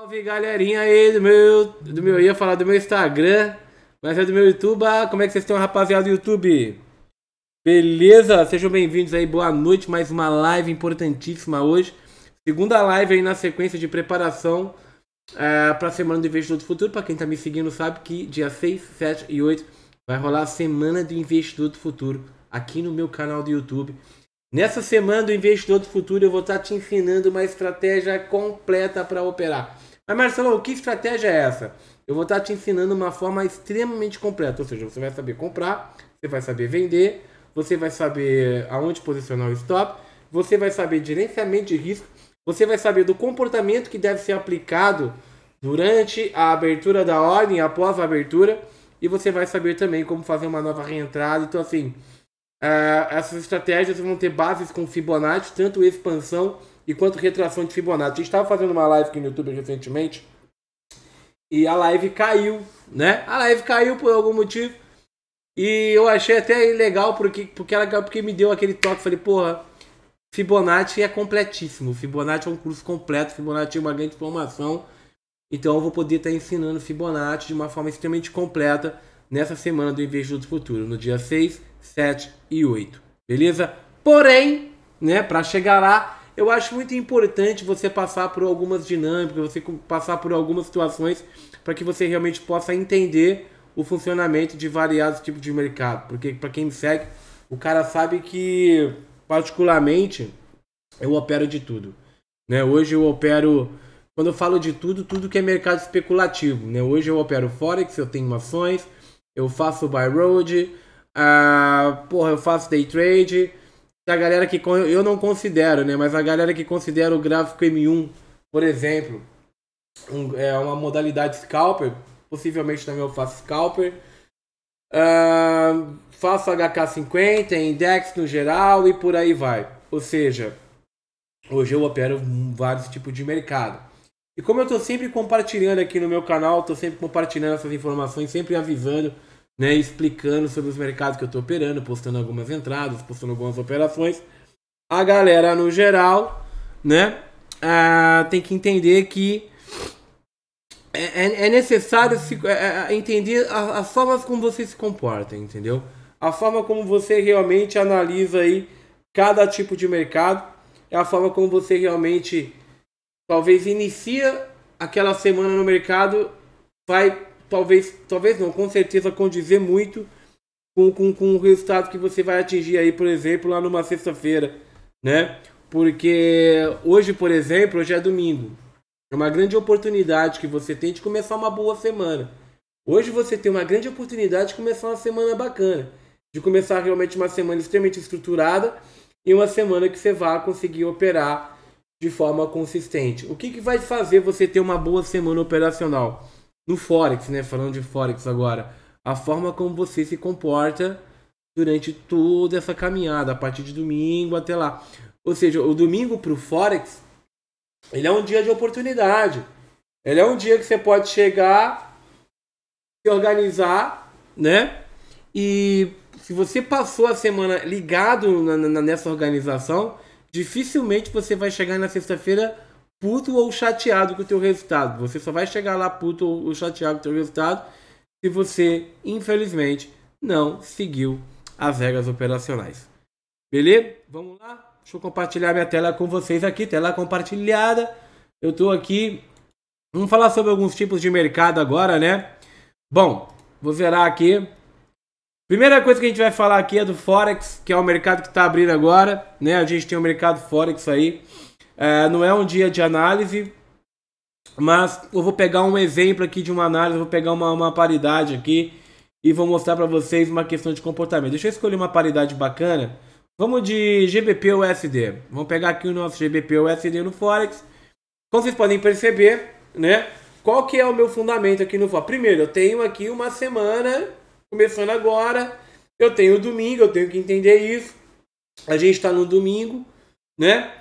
Salve galerinha aí do meu, do meu, ia falar do meu Instagram, mas é do meu YouTube. Ah, como é que vocês estão, rapaziada do YouTube? Beleza? Sejam bem-vindos aí, boa noite. Mais uma live importantíssima hoje. Segunda live aí na sequência de preparação é, para a Semana do Investidor do Futuro. Para quem tá me seguindo sabe que dia 6, 7 e 8 vai rolar a Semana do Investidor do Futuro aqui no meu canal do YouTube. Nessa semana do Investidor do Futuro eu vou estar tá te ensinando uma estratégia completa para operar. Mas Marcelo, que estratégia é essa? Eu vou estar te ensinando uma forma extremamente completa, ou seja, você vai saber comprar, você vai saber vender, você vai saber aonde posicionar o stop, você vai saber gerenciamento de risco, você vai saber do comportamento que deve ser aplicado durante a abertura da ordem, após a abertura, e você vai saber também como fazer uma nova reentrada. Então, assim, uh, essas estratégias vão ter bases com Fibonacci, tanto expansão e quanto retração de Fibonacci. A gente estava fazendo uma live aqui no YouTube recentemente e a live caiu, né? A live caiu por algum motivo e eu achei até legal porque, porque é ela porque me deu aquele toque. Falei, porra, Fibonacci é completíssimo. Fibonacci é um curso completo, Fibonacci é uma grande formação. Então eu vou poder estar tá ensinando Fibonacci de uma forma extremamente completa nessa semana do Investidor do Futuro, no dia 6, 7 e 8. Beleza? Porém, né, para chegar lá, eu acho muito importante você passar por algumas dinâmicas, você passar por algumas situações para que você realmente possa entender o funcionamento de variados tipos de mercado. Porque para quem me segue, o cara sabe que particularmente eu opero de tudo. Né? Hoje eu opero, quando eu falo de tudo, tudo que é mercado especulativo. Né? Hoje eu opero Forex, eu tenho ações, eu faço buy road, uh, porra, eu faço day trade, a galera que. Eu não considero, né? Mas a galera que considera o gráfico M1, por exemplo, um, é uma modalidade scalper, possivelmente também eu faço scalper. Uh, faço HK50, index no geral e por aí vai. Ou seja, hoje eu opero vários tipos de mercado. E como eu estou sempre compartilhando aqui no meu canal, estou sempre compartilhando essas informações, sempre avisando né, explicando sobre os mercados que eu estou operando, postando algumas entradas, postando algumas operações. A galera, no geral, né, ah, tem que entender que é, é, é necessário se, é, é, é, entender a, as formas como você se comporta, entendeu? A forma como você realmente analisa aí cada tipo de mercado é a forma como você realmente talvez inicia aquela semana no mercado, vai talvez, talvez não, com certeza condizer muito com, com, com o resultado que você vai atingir aí, por exemplo, lá numa sexta-feira, né? Porque hoje, por exemplo, hoje é domingo. É uma grande oportunidade que você tem de começar uma boa semana. Hoje você tem uma grande oportunidade de começar uma semana bacana, de começar realmente uma semana extremamente estruturada e uma semana que você vai conseguir operar de forma consistente. O que, que vai fazer você ter uma boa semana operacional? no Forex, né? Falando de Forex agora. A forma como você se comporta durante toda essa caminhada, a partir de domingo até lá. Ou seja, o domingo para o Forex, ele é um dia de oportunidade. Ele é um dia que você pode chegar, se organizar, né? E se você passou a semana ligado na, na, nessa organização, dificilmente você vai chegar na sexta-feira puto ou chateado com o teu resultado. Você só vai chegar lá puto ou chateado com o teu resultado se você, infelizmente, não seguiu as regras operacionais. Beleza? Vamos lá? Deixa eu compartilhar minha tela com vocês aqui, tela compartilhada. Eu estou aqui. Vamos falar sobre alguns tipos de mercado agora, né? Bom, vou zerar aqui. Primeira coisa que a gente vai falar aqui é do Forex, que é o mercado que está abrindo agora, né? A gente tem o mercado Forex aí. É, não é um dia de análise, mas eu vou pegar um exemplo aqui de uma análise, vou pegar uma, uma paridade aqui e vou mostrar para vocês uma questão de comportamento. Deixa eu escolher uma paridade bacana. Vamos de GBP USD. Vamos pegar aqui o nosso GBP USD no Forex. Como vocês podem perceber, né? Qual que é o meu fundamento aqui no Forex? Primeiro, eu tenho aqui uma semana, começando agora. Eu tenho domingo, eu tenho que entender isso. A gente está no domingo, né?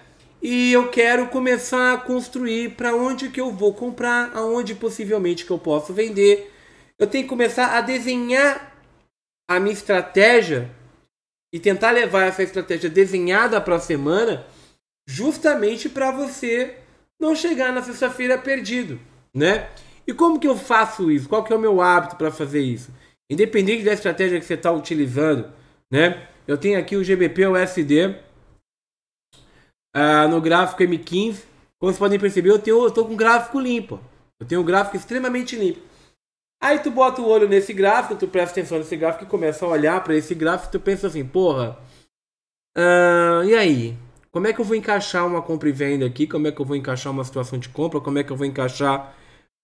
e eu quero começar a construir para onde que eu vou comprar, aonde possivelmente que eu posso vender. Eu tenho que começar a desenhar a minha estratégia e tentar levar essa estratégia desenhada para a semana, justamente para você não chegar na sexta-feira perdido, né? E como que eu faço isso? Qual que é o meu hábito para fazer isso? Independente da estratégia que você está utilizando, né? Eu tenho aqui o GBP, o SD, uh, no gráfico M15. Como vocês podem perceber, eu, tenho, eu tô com um gráfico limpo. Eu tenho um gráfico extremamente limpo. Aí tu bota o olho nesse gráfico, tu presta atenção nesse gráfico e começa a olhar para esse gráfico tu pensa assim, porra, uh, e aí? Como é que eu vou encaixar uma compra e venda aqui? Como é que eu vou encaixar uma situação de compra? Como é que eu vou encaixar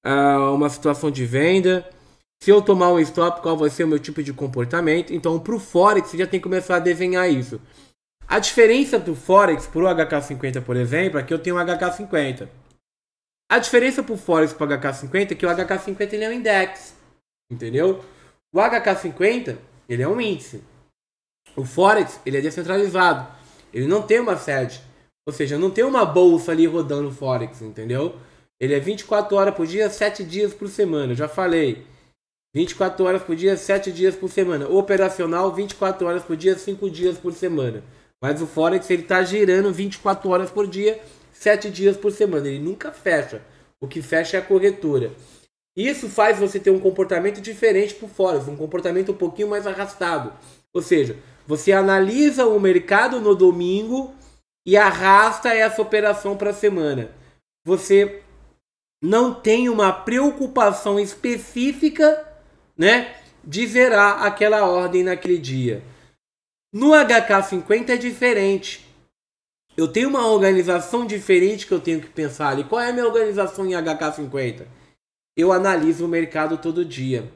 uh, uma situação de venda? Se eu tomar um stop, qual vai ser o meu tipo de comportamento? Então, para o Forex, você já tem que começar a desenhar isso. A diferença do Forex para o HK50, por exemplo, é que eu tenho um HK50. A diferença para Forex para o HK50 é que o HK50 ele é um index, entendeu? O HK50 ele é um índice. O Forex ele é descentralizado. Ele não tem uma sede. Ou seja, não tem uma bolsa ali rodando o Forex, entendeu? Ele é 24 horas por dia, 7 dias por semana. já falei. 24 horas por dia, 7 dias por semana. Operacional, 24 horas por dia, 5 dias por semana. Mas o Forex ele está girando 24 horas por dia, 7 dias por semana. Ele nunca fecha. O que fecha é a corretora. Isso faz você ter um comportamento diferente para o Forex, um comportamento um pouquinho mais arrastado. Ou seja, você analisa o mercado no domingo e arrasta essa operação para a semana. Você não tem uma preocupação específica, né, de zerar aquela ordem naquele dia. No HK50 é diferente. Eu tenho uma organização diferente que eu tenho que pensar ali. Qual é a minha organização em HK50? Eu analiso o mercado todo dia.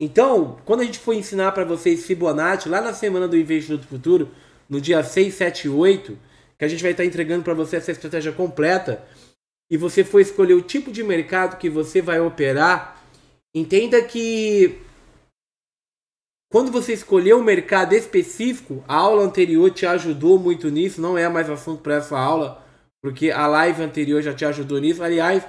Então, quando a gente for ensinar para vocês Fibonacci, lá na semana do Investidor do Futuro, no dia 6, 7 e 8, que a gente vai estar entregando para você essa estratégia completa, e você for escolher o tipo de mercado que você vai operar, entenda que quando você escolheu um mercado específico, a aula anterior te ajudou muito nisso, não é mais assunto para essa aula, porque a live anterior já te ajudou nisso. Aliás,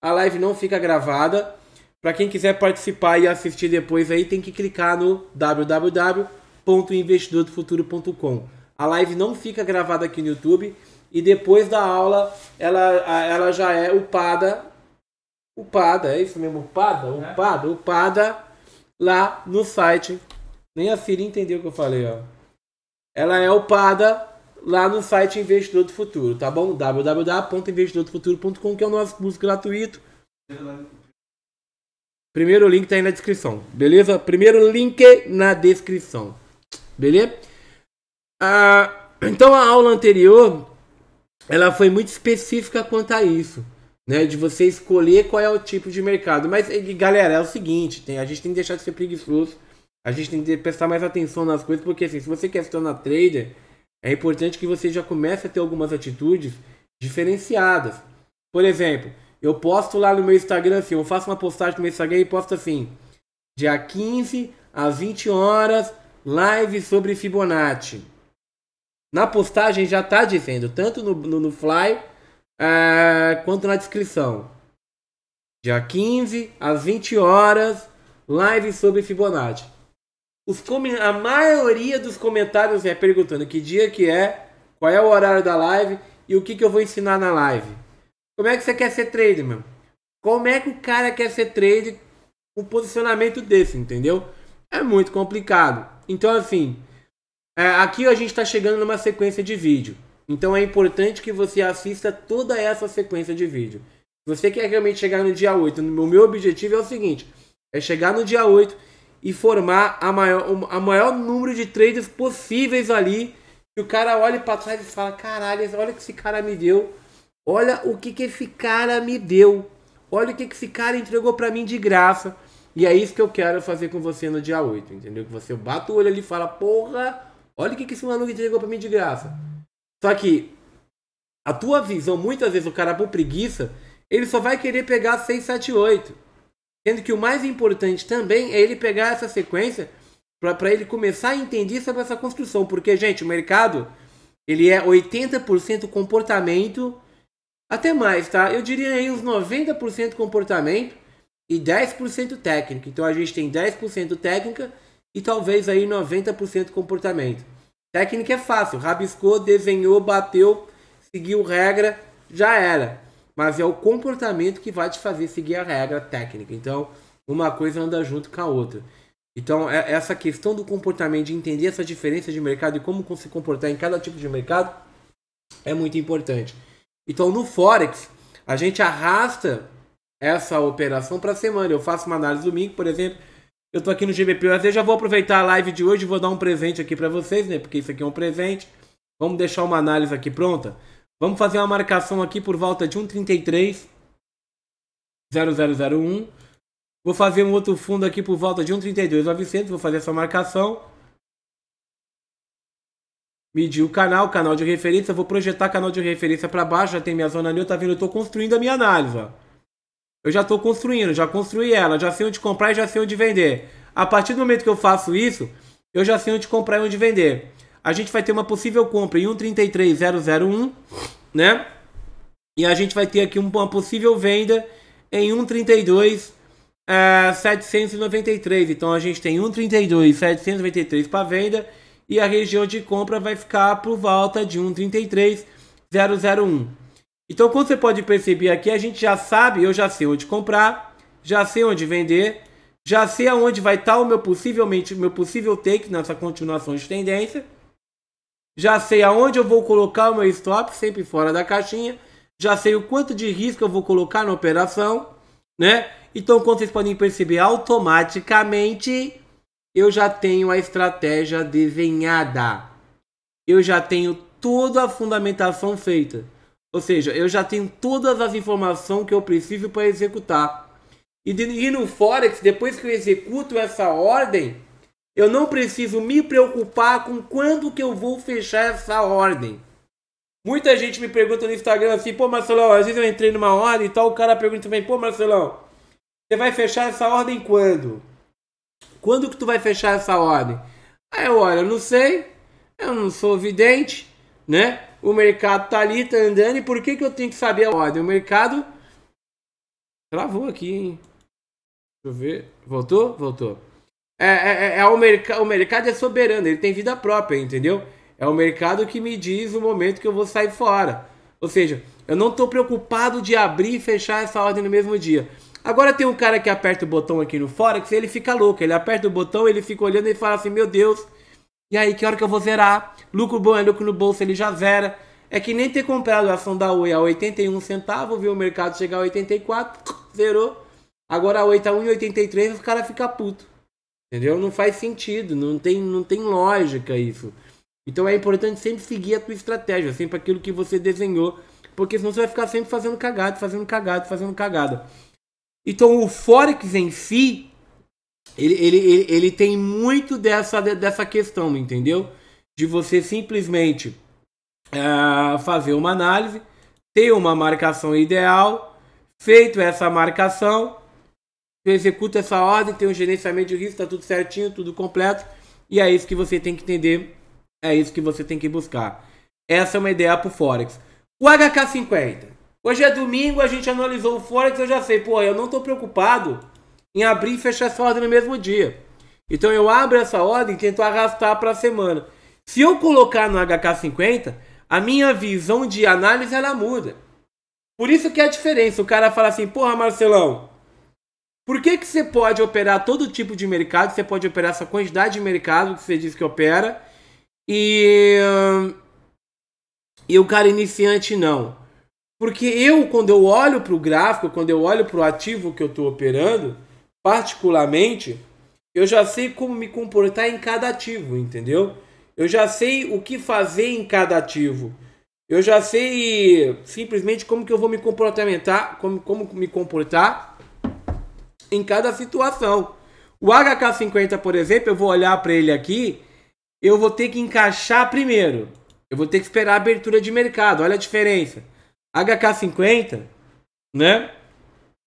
a live não fica gravada. Para quem quiser participar e assistir depois aí, tem que clicar no www.investidordofuturo.com. A live não fica gravada aqui no YouTube e depois da aula ela, ela já é upada. Upada, é isso mesmo? Upada? É. Upada, upada lá no site nem a Siri entendeu o que eu falei, ó. Ela é upada lá no site Investidor do Futuro, tá bom? www.investidordofuturo.com, que é o nosso curso gratuito. Primeiro link tá aí na descrição, beleza? Primeiro link na descrição, beleza? Ah, então a aula anterior, ela foi muito específica quanto a isso, né? De você escolher qual é o tipo de mercado. Mas, galera, é o seguinte, tem, a gente tem que deixar de ser preguiçoso a gente tem que prestar mais atenção nas coisas, porque assim, se você quer se tornar trader, é importante que você já comece a ter algumas atitudes diferenciadas. Por exemplo, eu posto lá no meu Instagram assim, eu faço uma postagem no meu Instagram e posto assim: dia 15 às 20 horas, live sobre Fibonacci. Na postagem já está dizendo, tanto no, no, no Fly é, quanto na descrição. Dia 15 às 20 horas, live sobre Fibonacci. Os a maioria dos comentários assim, é perguntando que dia que é, qual é o horário da live e o que, que eu vou ensinar na live. Como é que você quer ser trader, meu? Como é que o cara quer ser trader com um posicionamento desse, entendeu? É muito complicado. Então, assim, é, aqui a gente está chegando numa sequência de vídeo. Então é importante que você assista toda essa sequência de vídeo. Se você quer realmente chegar no dia 8, o meu objetivo é o seguinte: é chegar no dia 8 e formar a maior, a maior número de traders possíveis ali. E o cara olha para trás e fala: caralho, olha o que esse cara me deu. Olha o que, que esse cara me deu. Olha o que, que esse cara entregou para mim de graça. E é isso que eu quero fazer com você no dia 8, entendeu? Que você bate o olho ali e fala: porra, olha o que, que esse maluco entregou para mim de graça. Só que a tua visão, muitas vezes o cara por preguiça, ele só vai querer pegar 678. 7, 8. Sendo que o mais importante também é ele pegar essa sequência para ele começar a entender sobre essa construção. Porque, gente, o mercado ele é 80% comportamento, até mais, tá? Eu diria aí uns 90% comportamento e 10% técnica. Então a gente tem 10% técnica e talvez aí 90% comportamento. Técnica é fácil, rabiscou, desenhou, bateu, seguiu regra, já era mas é o comportamento que vai te fazer seguir a regra técnica. Então, uma coisa anda junto com a outra. Então, é, essa questão do comportamento, de entender essa diferença de mercado e como se comportar em cada tipo de mercado, é muito importante. Então, no Forex, a gente arrasta essa operação para a semana. Eu faço uma análise domingo, por exemplo. Eu estou aqui no GBP Eu já vou aproveitar a live de hoje e vou dar um presente aqui para vocês, né? Porque isso aqui é um presente. Vamos deixar uma análise aqui pronta. Vamos fazer uma marcação aqui por volta de 1,33. 0001. Vou fazer um outro fundo aqui por volta de 1,32,900. Vou fazer essa marcação. Medir o canal, canal de referência. Vou projetar canal de referência para baixo. Já tem minha zona neutra. Tá vendo? Eu estou construindo a minha análise. Eu já estou construindo, já construí ela. Já sei onde comprar e já sei onde vender. A partir do momento que eu faço isso, eu já sei onde comprar e onde vender a gente vai ter uma possível compra em 1,33001, né? E a gente vai ter aqui uma possível venda em 1,32 é, 793. Então a gente tem 1,32 793 para venda e a região de compra vai ficar por volta de 1,33 001. Então, como você pode perceber aqui, a gente já sabe, eu já sei onde comprar, já sei onde vender, já sei aonde vai estar o meu possivelmente meu possível take nessa continuação de tendência já sei aonde eu vou colocar o meu stop, sempre fora da caixinha, já sei o quanto de risco eu vou colocar na operação, né? Então, como vocês podem perceber, automaticamente eu já tenho a estratégia desenhada. Eu já tenho toda a fundamentação feita. Ou seja, eu já tenho todas as informações que eu preciso para executar. E, de, e no Forex, depois que eu executo essa ordem, eu não preciso me preocupar com quando que eu vou fechar essa ordem. Muita gente me pergunta no Instagram assim, pô Marcelão, às vezes eu entrei numa ordem e tal, o cara pergunta também, pô Marcelão, você vai fechar essa ordem quando? Quando que tu vai fechar essa ordem? Aí eu olho, eu não sei, eu não sou vidente, né? O mercado tá ali, tá andando, e por que que eu tenho que saber a ordem? O mercado travou aqui, hein? Deixa eu ver, voltou? Voltou. É, é, é, é o, merc o mercado é soberano, ele tem vida própria, entendeu? É o mercado que me diz o momento que eu vou sair fora. Ou seja, eu não estou preocupado de abrir e fechar essa ordem no mesmo dia. Agora tem um cara que aperta o botão aqui no Forex que ele fica louco. Ele aperta o botão, ele fica olhando e fala assim: Meu Deus, e aí que hora que eu vou zerar? Lucro bom é lucro no bolso, ele já zera. É que nem ter comprado a ação da Oi a 81 centavos, viu o mercado chegar a 84, zerou. Agora a Oi tá 1,83 os caras ficam putos. Entendeu? Não faz sentido, não tem, não tem lógica isso. Então é importante sempre seguir a tua estratégia, sempre aquilo que você desenhou, porque senão você vai ficar sempre fazendo cagada, fazendo cagada, fazendo cagada. Então o Forex em si, ele, ele, ele, ele tem muito dessa, dessa questão, entendeu? De você simplesmente uh, fazer uma análise, ter uma marcação ideal, feito essa marcação, eu então, executo essa ordem, tem um gerenciamento de risco, tá tudo certinho, tudo completo. E é isso que você tem que entender, é isso que você tem que buscar. Essa é uma ideia para o Forex. O HK50. Hoje é domingo, a gente analisou o Forex, eu já sei, pô, eu não estou preocupado em abrir e fechar essa ordem no mesmo dia. Então eu abro essa ordem e tento arrastar para a semana. Se eu colocar no HK50, a minha visão de análise ela muda. Por isso que é a diferença. O cara fala assim, porra, Marcelão, por que, que você pode operar todo tipo de mercado? Você pode operar essa quantidade de mercado que você diz que opera. E, e o cara iniciante não. Porque eu, quando eu olho para o gráfico, quando eu olho para o ativo que eu estou operando, particularmente, eu já sei como me comportar em cada ativo, entendeu? Eu já sei o que fazer em cada ativo. Eu já sei simplesmente como que eu vou me comportar, como, como me comportar em cada situação. O HK50, por exemplo, eu vou olhar para ele aqui, eu vou ter que encaixar primeiro. Eu vou ter que esperar a abertura de mercado. Olha a diferença. HK50, né?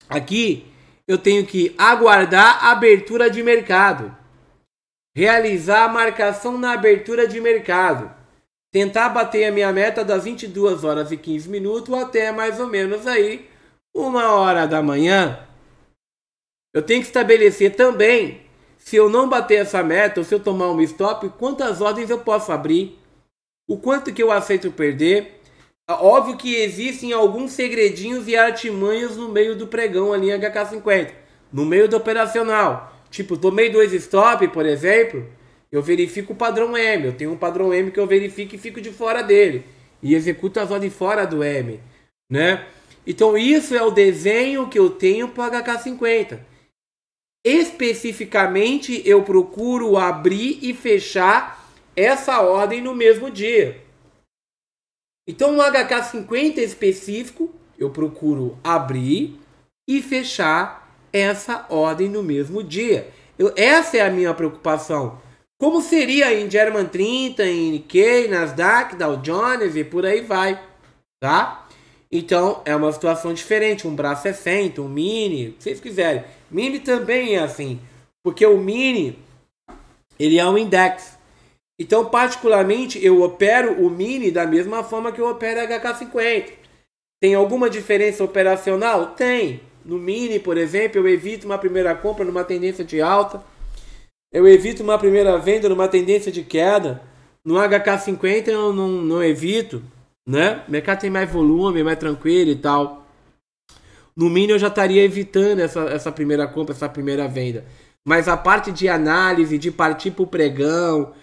Aqui eu tenho que aguardar a abertura de mercado. Realizar a marcação na abertura de mercado. Tentar bater a minha meta das 22 horas e 15 minutos até mais ou menos aí uma hora da manhã. Eu tenho que estabelecer também, se eu não bater essa meta, ou se eu tomar um stop, quantas ordens eu posso abrir, o quanto que eu aceito perder. Ah, óbvio que existem alguns segredinhos e artimanhas no meio do pregão ali em HK50, no meio do operacional. Tipo, tomei dois stop, por exemplo, eu verifico o padrão M. Eu tenho um padrão M que eu verifico e fico de fora dele. E executo as ordens fora do M, né? Então isso é o desenho que eu tenho para o HK50 especificamente eu procuro abrir e fechar essa ordem no mesmo dia. Então, um HK50 específico, eu procuro abrir e fechar essa ordem no mesmo dia. Eu, essa é a minha preocupação. Como seria em German 30, em Nikkei, Nasdaq, Dow Jones e por aí vai, tá? Então é uma situação diferente, um braço 60, é um mini, vocês quiserem. Mini também é assim, porque o mini ele é um index. Então, particularmente, eu opero o mini da mesma forma que eu opero HK50. Tem alguma diferença operacional? Tem. No mini, por exemplo, eu evito uma primeira compra numa tendência de alta. Eu evito uma primeira venda numa tendência de queda. No HK50 eu não, não evito né? O mercado tem mais volume, é mais tranquilo e tal. No mínimo eu já estaria evitando essa, essa primeira compra, essa primeira venda. Mas a parte de análise, de partir para o pregão,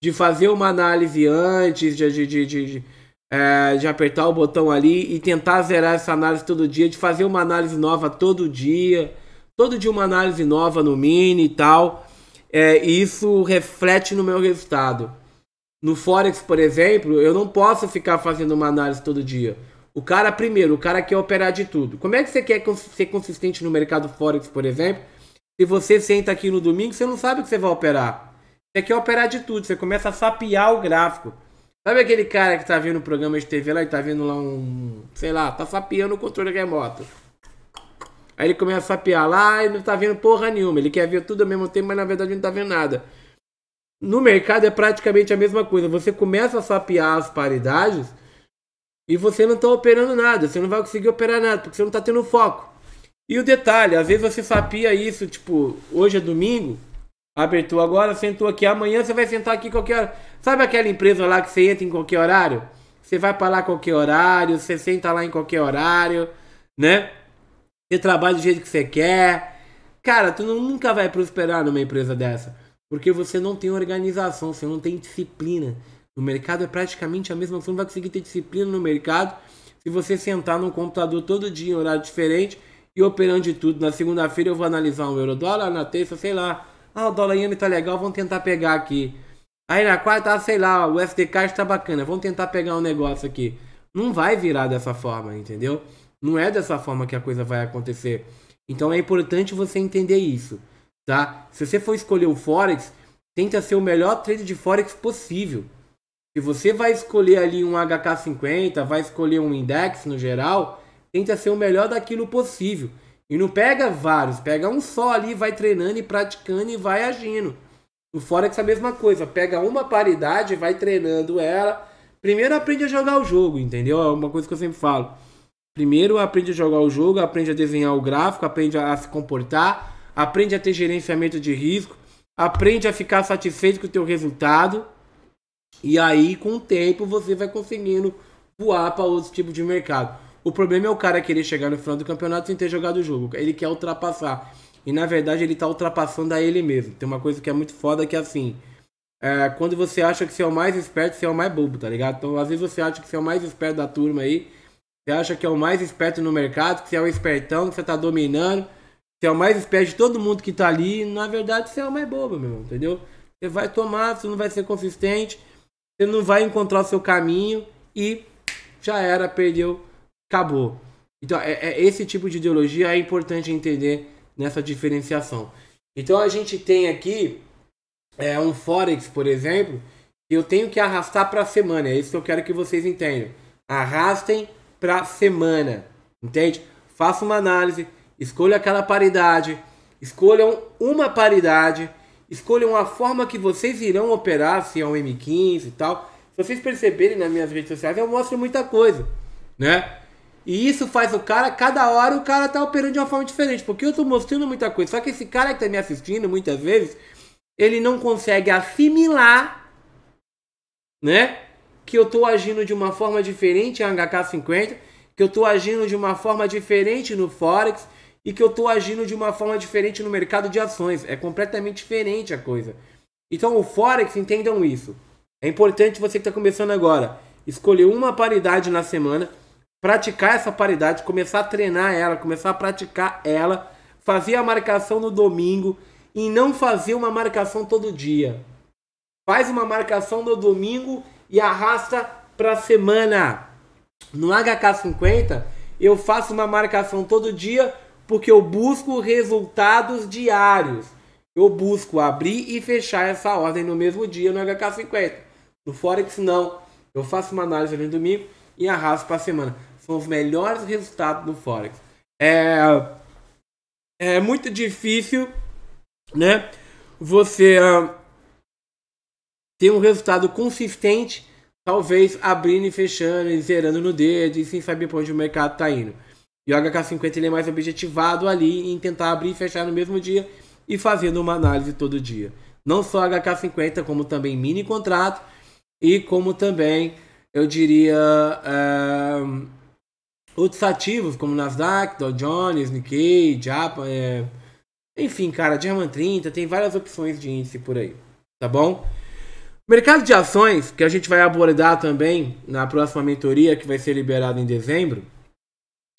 de fazer uma análise antes, de, de, de, de, é, de apertar o botão ali e tentar zerar essa análise todo dia, de fazer uma análise nova todo dia, todo dia uma análise nova no mini e tal, é, isso reflete no meu resultado. No Forex, por exemplo, eu não posso ficar fazendo uma análise todo dia. O cara, primeiro, o cara quer operar de tudo. Como é que você quer ser consistente no mercado Forex, por exemplo? Se você senta aqui no domingo, você não sabe o que você vai operar. Você quer operar de tudo, você começa a sapiar o gráfico. Sabe aquele cara que tá vendo um programa de TV lá e tá vendo lá um. Sei lá, tá sapiando o controle remoto. Aí ele começa a sapiar lá e não tá vendo porra nenhuma. Ele quer ver tudo ao mesmo tempo, mas na verdade não tá vendo nada. No mercado é praticamente a mesma coisa. Você começa a sapear as paridades e você não está operando nada. Você não vai conseguir operar nada porque você não está tendo foco. E o detalhe, às vezes você sapia isso, tipo, hoje é domingo, abertou agora, sentou aqui, amanhã você vai sentar aqui qualquer hora. Sabe aquela empresa lá que você entra em qualquer horário? Você vai para lá qualquer horário, você senta lá em qualquer horário, né? Você trabalha do jeito que você quer. Cara, tu nunca vai prosperar numa empresa dessa. Porque você não tem organização, você não tem disciplina. No mercado é praticamente a mesma coisa, não vai conseguir ter disciplina no mercado se você sentar no computador todo dia em horário diferente e operando de tudo. Na segunda-feira eu vou analisar um euro dólar, na terça, sei lá. Ah, o dólar IM tá legal, vamos tentar pegar aqui. Aí na quarta, sei lá, o SDK está bacana, vamos tentar pegar um negócio aqui. Não vai virar dessa forma, entendeu? Não é dessa forma que a coisa vai acontecer. Então é importante você entender isso tá? Se você for escolher o Forex, tenta ser o melhor trade de Forex possível. Se você vai escolher ali um HK50, vai escolher um index no geral, tenta ser o melhor daquilo possível. E não pega vários, pega um só ali, vai treinando e praticando e vai agindo. No Forex é a mesma coisa, pega uma paridade, vai treinando ela. Primeiro aprende a jogar o jogo, entendeu? É uma coisa que eu sempre falo. Primeiro aprende a jogar o jogo, aprende a desenhar o gráfico, aprende a se comportar, aprende a ter gerenciamento de risco, aprende a ficar satisfeito com o teu resultado. E aí, com o tempo, você vai conseguindo voar para outro tipo de mercado. O problema é o cara querer chegar no final do campeonato sem ter jogado o jogo. Ele quer ultrapassar. E na verdade ele está ultrapassando a ele mesmo. Tem uma coisa que é muito foda que é assim. É, quando você acha que você é o mais esperto, você é o mais bobo, tá ligado? Então, às vezes você acha que você é o mais esperto da turma aí. Você acha que é o mais esperto no mercado, que você é o espertão, que você tá dominando. Você é o mais esperto de todo mundo que tá ali. Na verdade, você é o mais bobo, meu irmão, entendeu? Você vai tomar, você não vai ser consistente, você não vai encontrar o seu caminho e já era, perdeu, acabou. Então, é, é esse tipo de ideologia é importante entender nessa diferenciação. Então, a gente tem aqui é, um Forex, por exemplo, que eu tenho que arrastar para a semana. É isso que eu quero que vocês entendam. Arrastem para a semana, entende? Faça uma análise, Escolha aquela paridade, escolham uma paridade, escolham a forma que vocês irão operar, se é um M15 e tal. Se vocês perceberem nas minhas redes sociais, eu mostro muita coisa, né? E isso faz o cara, cada hora o cara tá operando de uma forma diferente, porque eu tô mostrando muita coisa. Só que esse cara que tá me assistindo muitas vezes, ele não consegue assimilar, né? Que eu tô agindo de uma forma diferente em HK50, que eu tô agindo de uma forma diferente no Forex, e que eu estou agindo de uma forma diferente no mercado de ações. É completamente diferente a coisa. Então o Forex, entendam isso. É importante você que está começando agora escolher uma paridade na semana, praticar essa paridade, começar a treinar ela, começar a praticar ela, fazer a marcação no domingo e não fazer uma marcação todo dia. Faz uma marcação no domingo e arrasta para a semana. No HK50, eu faço uma marcação todo dia porque eu busco resultados diários. Eu busco abrir e fechar essa ordem no mesmo dia no HK50. No Forex, não. Eu faço uma análise no domingo e arrasto para a semana. São os melhores resultados do Forex. É, é muito difícil, né? Você uh, ter um resultado consistente, talvez abrindo e fechando e zerando no dedo e sem saber para onde o mercado está indo. E o HK50 ele é mais objetivado ali em tentar abrir e fechar no mesmo dia e fazendo uma análise todo dia. Não só HK50, como também mini contrato e como também, eu diria, eh, outros ativos como Nasdaq, Dow Jones, Nikkei, Japan, é... Eh, enfim, cara, German 30, tem várias opções de índice por aí, tá bom? Mercado de ações, que a gente vai abordar também na próxima mentoria que vai ser liberada em dezembro,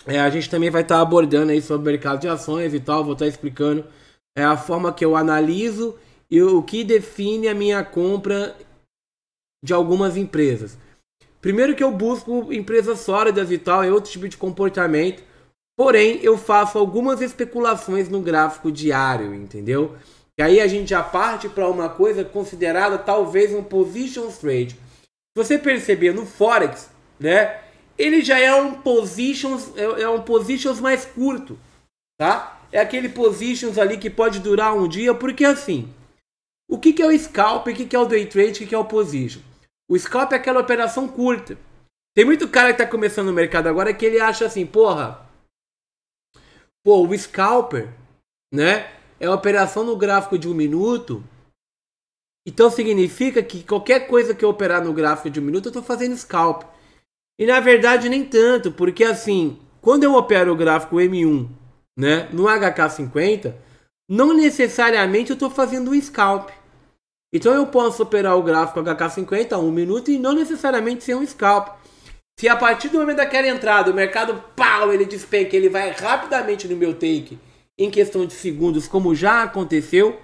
é, a gente também vai estar tá abordando aí sobre o mercado de ações e tal, vou estar tá explicando é, a forma que eu analiso e o que define a minha compra de algumas empresas. Primeiro que eu busco empresas sólidas e tal, é outro tipo de comportamento. Porém, eu faço algumas especulações no gráfico diário, entendeu? E aí a gente já parte para uma coisa considerada talvez um position trade. Se você perceber no Forex, né? ele já é um positions, é, é, um positions mais curto, tá? É aquele positions ali que pode durar um dia, porque assim, o que, que é o scalp, o que, que é o day trade, o que, que é o position? O scalp é aquela operação curta. Tem muito cara que está começando no mercado agora que ele acha assim, porra, pô, o scalper, né, é a operação no gráfico de um minuto, então significa que qualquer coisa que eu operar no gráfico de um minuto eu estou fazendo scalp. E na verdade nem tanto, porque assim, quando eu opero o gráfico M1, né, no HK50, não necessariamente eu estou fazendo um scalp. Então eu posso operar o gráfico HK50 um minuto e não necessariamente ser um scalp. Se a partir do momento daquela entrada o mercado pau, ele despenca, ele vai rapidamente no meu take em questão de segundos, como já aconteceu,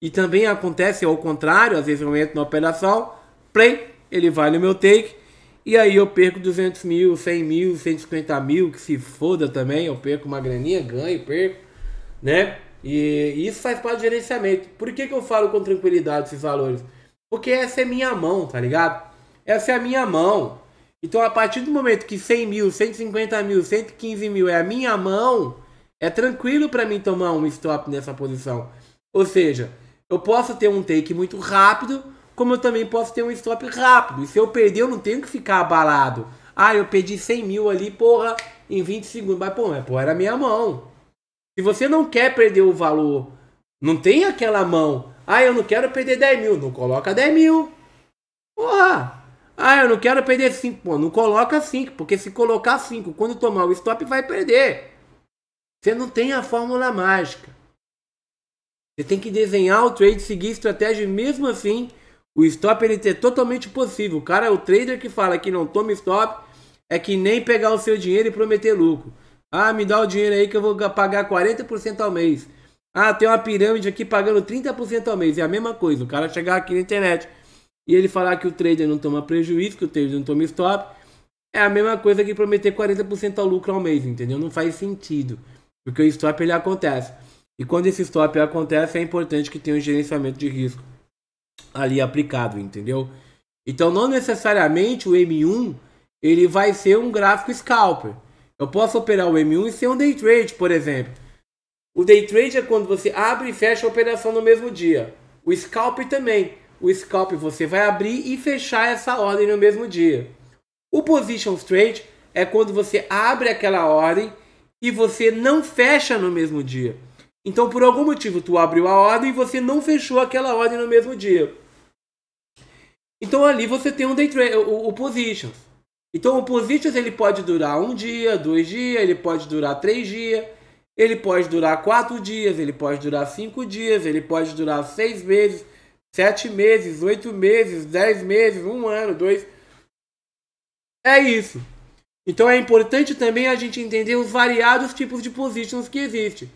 e também acontece ao contrário, às vezes eu entro na operação, play, ele vai no meu take, e aí eu perco 200 mil, 100 mil, 150 mil, que se foda também, eu perco uma graninha, ganho, perco, né? E isso faz parte do gerenciamento. Por que, que eu falo com tranquilidade esses valores? Porque essa é minha mão, tá ligado? Essa é a minha mão. Então, a partir do momento que 100 mil, 150 mil, 115 mil é a minha mão, é tranquilo para mim tomar um stop nessa posição. Ou seja, eu posso ter um take muito rápido como eu também posso ter um stop rápido. E se eu perder, eu não tenho que ficar abalado. Ah, eu perdi 100 mil ali, porra, em 20 segundos. Mas, pô, é pô era minha mão. Se você não quer perder o valor, não tem aquela mão. Ah, eu não quero perder 10 mil. Não coloca 10 mil. Porra! Ah, eu não quero perder 5. Pô, não coloca 5, porque se colocar 5, quando tomar o stop, vai perder. Você não tem a fórmula mágica. Você tem que desenhar o trade, seguir a estratégia e mesmo assim o stop ele é totalmente possível. O cara, o trader que fala que não toma stop é que nem pegar o seu dinheiro e prometer lucro. Ah, me dá o dinheiro aí que eu vou pagar 40% ao mês. Ah, tem uma pirâmide aqui pagando 30% ao mês. É a mesma coisa. O cara chegar aqui na internet e ele falar que o trader não toma prejuízo, que o trader não toma stop, é a mesma coisa que prometer 40% ao lucro ao mês, entendeu? Não faz sentido. Porque o stop ele acontece. E quando esse stop acontece, é importante que tenha um gerenciamento de risco ali aplicado, entendeu? Então não necessariamente o M1 ele vai ser um gráfico scalper. Eu posso operar o M1 e ser um day trade, por exemplo. O day trade é quando você abre e fecha a operação no mesmo dia. O scalper também. O scalper você vai abrir e fechar essa ordem no mesmo dia. O position trade é quando você abre aquela ordem e você não fecha no mesmo dia. Então, por algum motivo, tu abriu a ordem e você não fechou aquela ordem no mesmo dia. Então, ali você tem um day o, o positions. Então, o positions ele pode durar um dia, dois dias, ele pode durar três dias, ele pode durar quatro dias, ele pode durar cinco dias, ele pode durar seis meses, sete meses, oito meses, dez meses, um ano, dois. É isso. Então, é importante também a gente entender os variados tipos de positions que existem.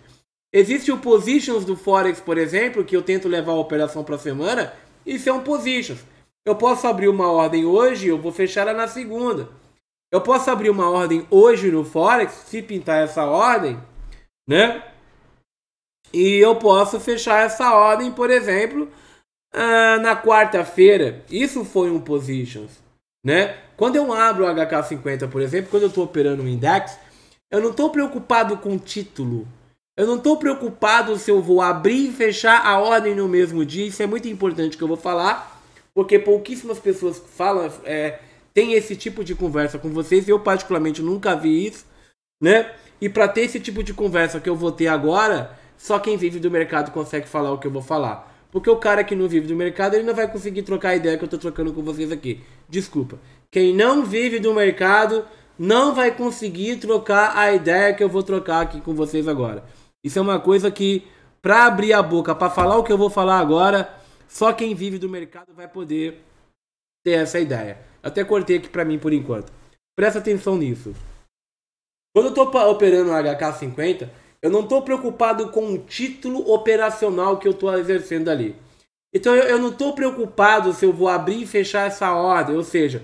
Existe o positions do Forex, por exemplo, que eu tento levar a operação para a semana, e são positions. Eu posso abrir uma ordem hoje, eu vou fechar ela na segunda. Eu posso abrir uma ordem hoje no Forex, se pintar essa ordem, né? E eu posso fechar essa ordem, por exemplo, ah, na quarta-feira. Isso foi um positions, né? Quando eu abro o HK50, por exemplo, quando eu estou operando um index, eu não estou preocupado com o título. Eu não estou preocupado se eu vou abrir e fechar a ordem no mesmo dia. Isso é muito importante que eu vou falar, porque pouquíssimas pessoas falam, é, têm esse tipo de conversa com vocês. Eu particularmente nunca vi isso, né? E para ter esse tipo de conversa que eu vou ter agora, só quem vive do mercado consegue falar o que eu vou falar. Porque o cara que não vive do mercado, ele não vai conseguir trocar a ideia que eu estou trocando com vocês aqui. Desculpa. Quem não vive do mercado não vai conseguir trocar a ideia que eu vou trocar aqui com vocês agora. Isso é uma coisa que, para abrir a boca, para falar o que eu vou falar agora, só quem vive do mercado vai poder ter essa ideia. Até cortei aqui para mim por enquanto. Presta atenção nisso. Quando eu estou operando o HK50, eu não estou preocupado com o título operacional que eu estou exercendo ali. Então eu, eu não estou preocupado se eu vou abrir e fechar essa ordem, ou seja,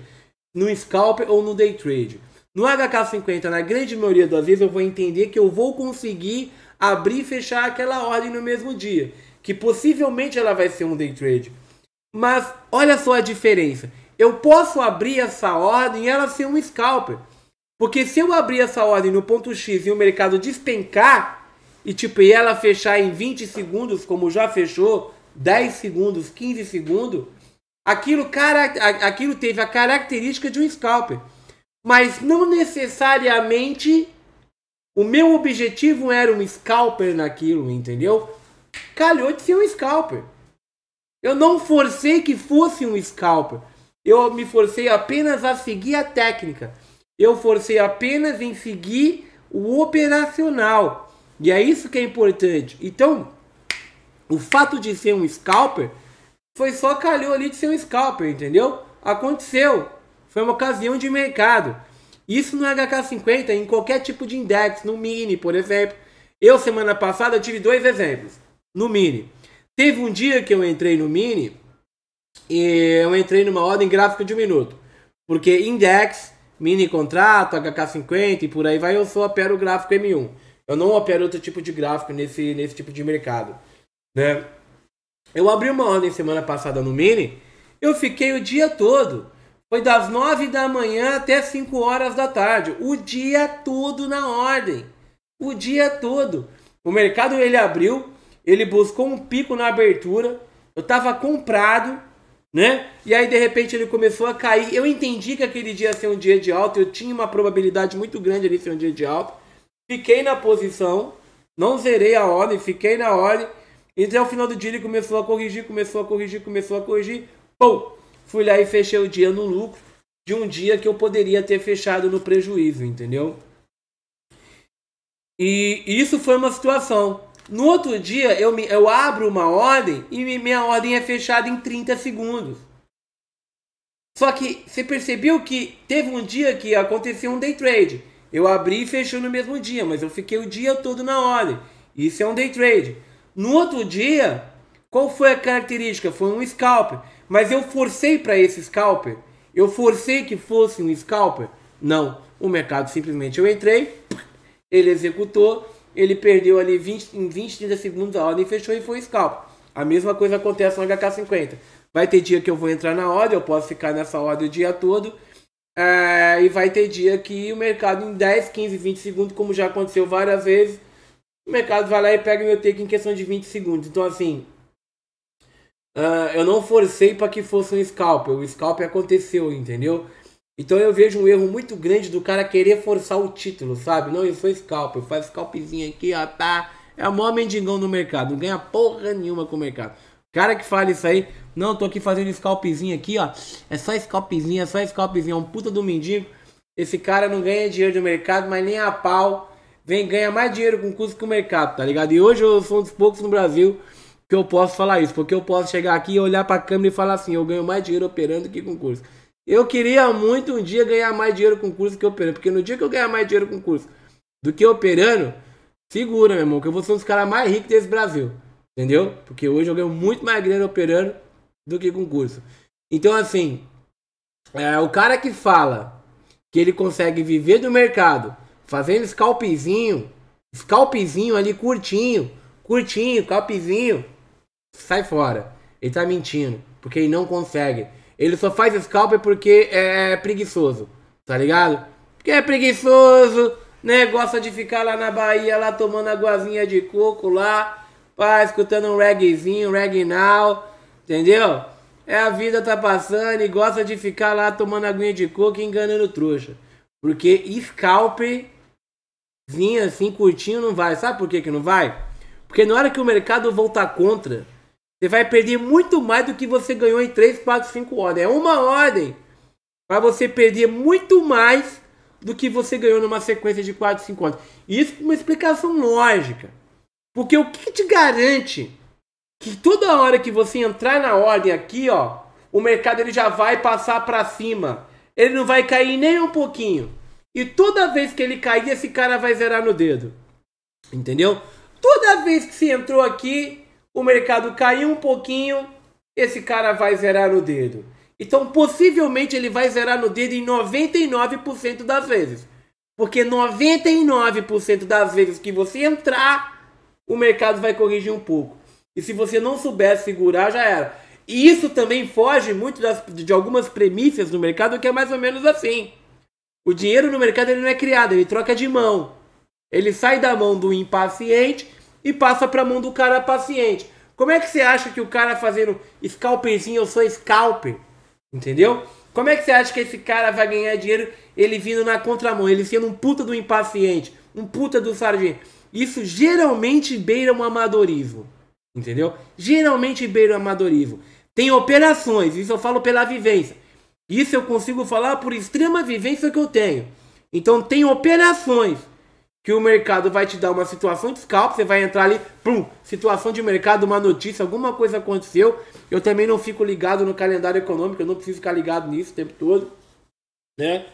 no scalper ou no day trade. No HK50, na grande maioria das vezes, eu vou entender que eu vou conseguir abrir e fechar aquela ordem no mesmo dia, que possivelmente ela vai ser um day trade. Mas olha só a diferença. Eu posso abrir essa ordem e ela ser um scalper. Porque se eu abrir essa ordem no ponto X e o mercado despencar, e tipo, e ela fechar em 20 segundos, como já fechou, 10 segundos, 15 segundos, aquilo, cara, aquilo teve a característica de um scalper. Mas não necessariamente o meu objetivo era um scalper naquilo, entendeu? Calhou de ser um scalper. Eu não forcei que fosse um scalper. Eu me forcei apenas a seguir a técnica. Eu forcei apenas em seguir o operacional. E é isso que é importante. Então, o fato de ser um scalper foi só calhou ali de ser um scalper, entendeu? Aconteceu. Foi uma ocasião de mercado. Isso no HK50, em qualquer tipo de index, no mini, por exemplo. Eu, semana passada, tive dois exemplos no mini. Teve um dia que eu entrei no mini e eu entrei numa ordem gráfica de um minuto. Porque index, mini contrato, HK50 e por aí vai, eu só opero o gráfico M1. Eu não opero outro tipo de gráfico nesse, nesse tipo de mercado. Né? Eu abri uma ordem semana passada no mini, eu fiquei o dia todo foi das 9 da manhã até 5 horas da tarde. O dia todo na ordem. O dia todo. O mercado ele abriu, ele buscou um pico na abertura. Eu tava comprado, né? E aí de repente ele começou a cair. Eu entendi que aquele dia ia ser um dia de alta, eu tinha uma probabilidade muito grande ali ser um dia de alta. Fiquei na posição, não zerei a ordem, fiquei na ordem. E até o final do dia ele começou a corrigir, começou a corrigir, começou a corrigir. Pum! fui lá e fechei o dia no lucro de um dia que eu poderia ter fechado no prejuízo, entendeu? E isso foi uma situação. No outro dia, eu, me, eu abro uma ordem e minha ordem é fechada em 30 segundos. Só que você percebeu que teve um dia que aconteceu um day trade. Eu abri e fechei no mesmo dia, mas eu fiquei o dia todo na ordem. Isso é um day trade. No outro dia, qual foi a característica? Foi um scalper. Mas eu forcei para esse scalper? Eu forcei que fosse um scalper? Não. O mercado simplesmente eu entrei, ele executou, ele perdeu ali 20, em 20, 30 segundos a ordem, fechou e foi scalper. A mesma coisa acontece no HK50. Vai ter dia que eu vou entrar na ordem, eu posso ficar nessa ordem o dia todo. É, e vai ter dia que o mercado em 10, 15, 20 segundos, como já aconteceu várias vezes, o mercado vai lá e pega meu take em questão de 20 segundos. Então, assim, Uh, eu não forcei para que fosse um scalp, O scalp aconteceu, entendeu? Então eu vejo um erro muito grande do cara querer forçar o título, sabe? Não, eu sou scalp, eu faço scalpzinho aqui, ó, tá? É o maior mendigão do mercado, não ganha porra nenhuma com o mercado. Cara que fala isso aí, não, tô aqui fazendo scalpzinho aqui, ó. É só scalpzinho, é só scalpzinho, é um puta do mendigo. Esse cara não ganha dinheiro do mercado, mas nem a pau. Vem ganha mais dinheiro com custo que o mercado, tá ligado? E hoje eu sou um dos poucos no Brasil que eu posso falar isso, porque eu posso chegar aqui e olhar para a câmera e falar assim, eu ganho mais dinheiro operando que concurso. Eu queria muito um dia ganhar mais dinheiro com curso que operando, porque no dia que eu ganhar mais dinheiro com curso do que operando, segura, meu irmão, que eu vou ser um dos caras mais ricos desse Brasil. Entendeu? Porque hoje eu ganho muito mais grana operando do que com curso. Então, assim, é, o cara que fala que ele consegue viver do mercado fazendo scalpzinho, scalpzinho ali curtinho, curtinho, capzinho, sai fora. Ele tá mentindo, porque ele não consegue. Ele só faz scalper porque é, é preguiçoso, tá ligado? Porque é preguiçoso, né? Gosta de ficar lá na Bahia, lá tomando aguazinha de coco lá, pá, escutando um reggaezinho, reggae now, entendeu? É a vida tá passando e gosta de ficar lá tomando aguinha de coco e enganando trouxa. Porque scalperzinho assim, curtinho, não vai. Sabe por que, que não vai? Porque na hora que o mercado voltar contra, você vai perder muito mais do que você ganhou em 3, 4, 5 ordens. É uma ordem. Para você perder muito mais do que você ganhou numa sequência de 4, 5 ordens. Isso com uma explicação lógica. Porque o que te garante que toda hora que você entrar na ordem aqui, ó, o mercado ele já vai passar para cima. Ele não vai cair nem um pouquinho. E toda vez que ele cair, esse cara vai zerar no dedo. Entendeu? Toda vez que você entrou aqui, o mercado caiu um pouquinho, esse cara vai zerar no dedo. Então, possivelmente, ele vai zerar no dedo em 99% das vezes. Porque 99% das vezes que você entrar, o mercado vai corrigir um pouco. E se você não souber segurar, já era. E isso também foge muito das, de algumas premissas do mercado, que é mais ou menos assim. O dinheiro no mercado ele não é criado, ele troca de mão. Ele sai da mão do impaciente e passa para a mão do cara paciente. Como é que você acha que o cara fazendo scalperzinho, eu sou scalper? Entendeu? Como é que você acha que esse cara vai ganhar dinheiro ele vindo na contramão, ele sendo um puta do impaciente, um puta do sargento? Isso geralmente beira um amadorismo. Entendeu? Geralmente beira um amadorismo. Tem operações, isso eu falo pela vivência. Isso eu consigo falar por extrema vivência que eu tenho. Então tem operações que o mercado vai te dar uma situação de scalp, você vai entrar ali, pum, situação de mercado, uma notícia, alguma coisa aconteceu. Eu também não fico ligado no calendário econômico, eu não preciso ficar ligado nisso o tempo todo, né?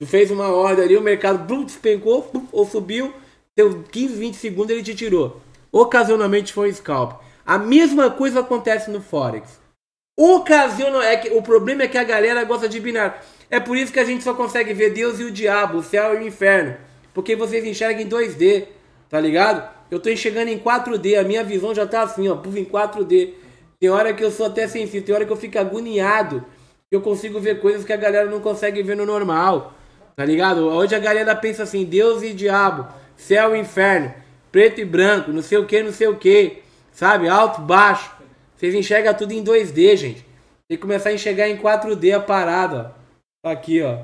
Tu fez uma ordem ali, o mercado pum, despencou ou subiu, deu 15, 20 segundos ele te tirou. Ocasionalmente foi um scalp. A mesma coisa acontece no Forex. Ocasional é que o problema é que a galera gosta de binar. É por isso que a gente só consegue ver Deus e o diabo, o céu e o inferno. Porque vocês enxergam em 2D, tá ligado? Eu tô enxergando em 4D, a minha visão já tá assim, ó, em 4D. Tem hora que eu sou até sensível, tem hora que eu fico agoniado. Eu consigo ver coisas que a galera não consegue ver no normal, tá ligado? Hoje a galera pensa assim, Deus e diabo, céu e inferno, preto e branco, não sei o que, não sei o que, sabe? Alto, baixo. Vocês enxergam tudo em 2D, gente. Tem que começar a enxergar em 4D a parada, ó. Tá aqui, ó.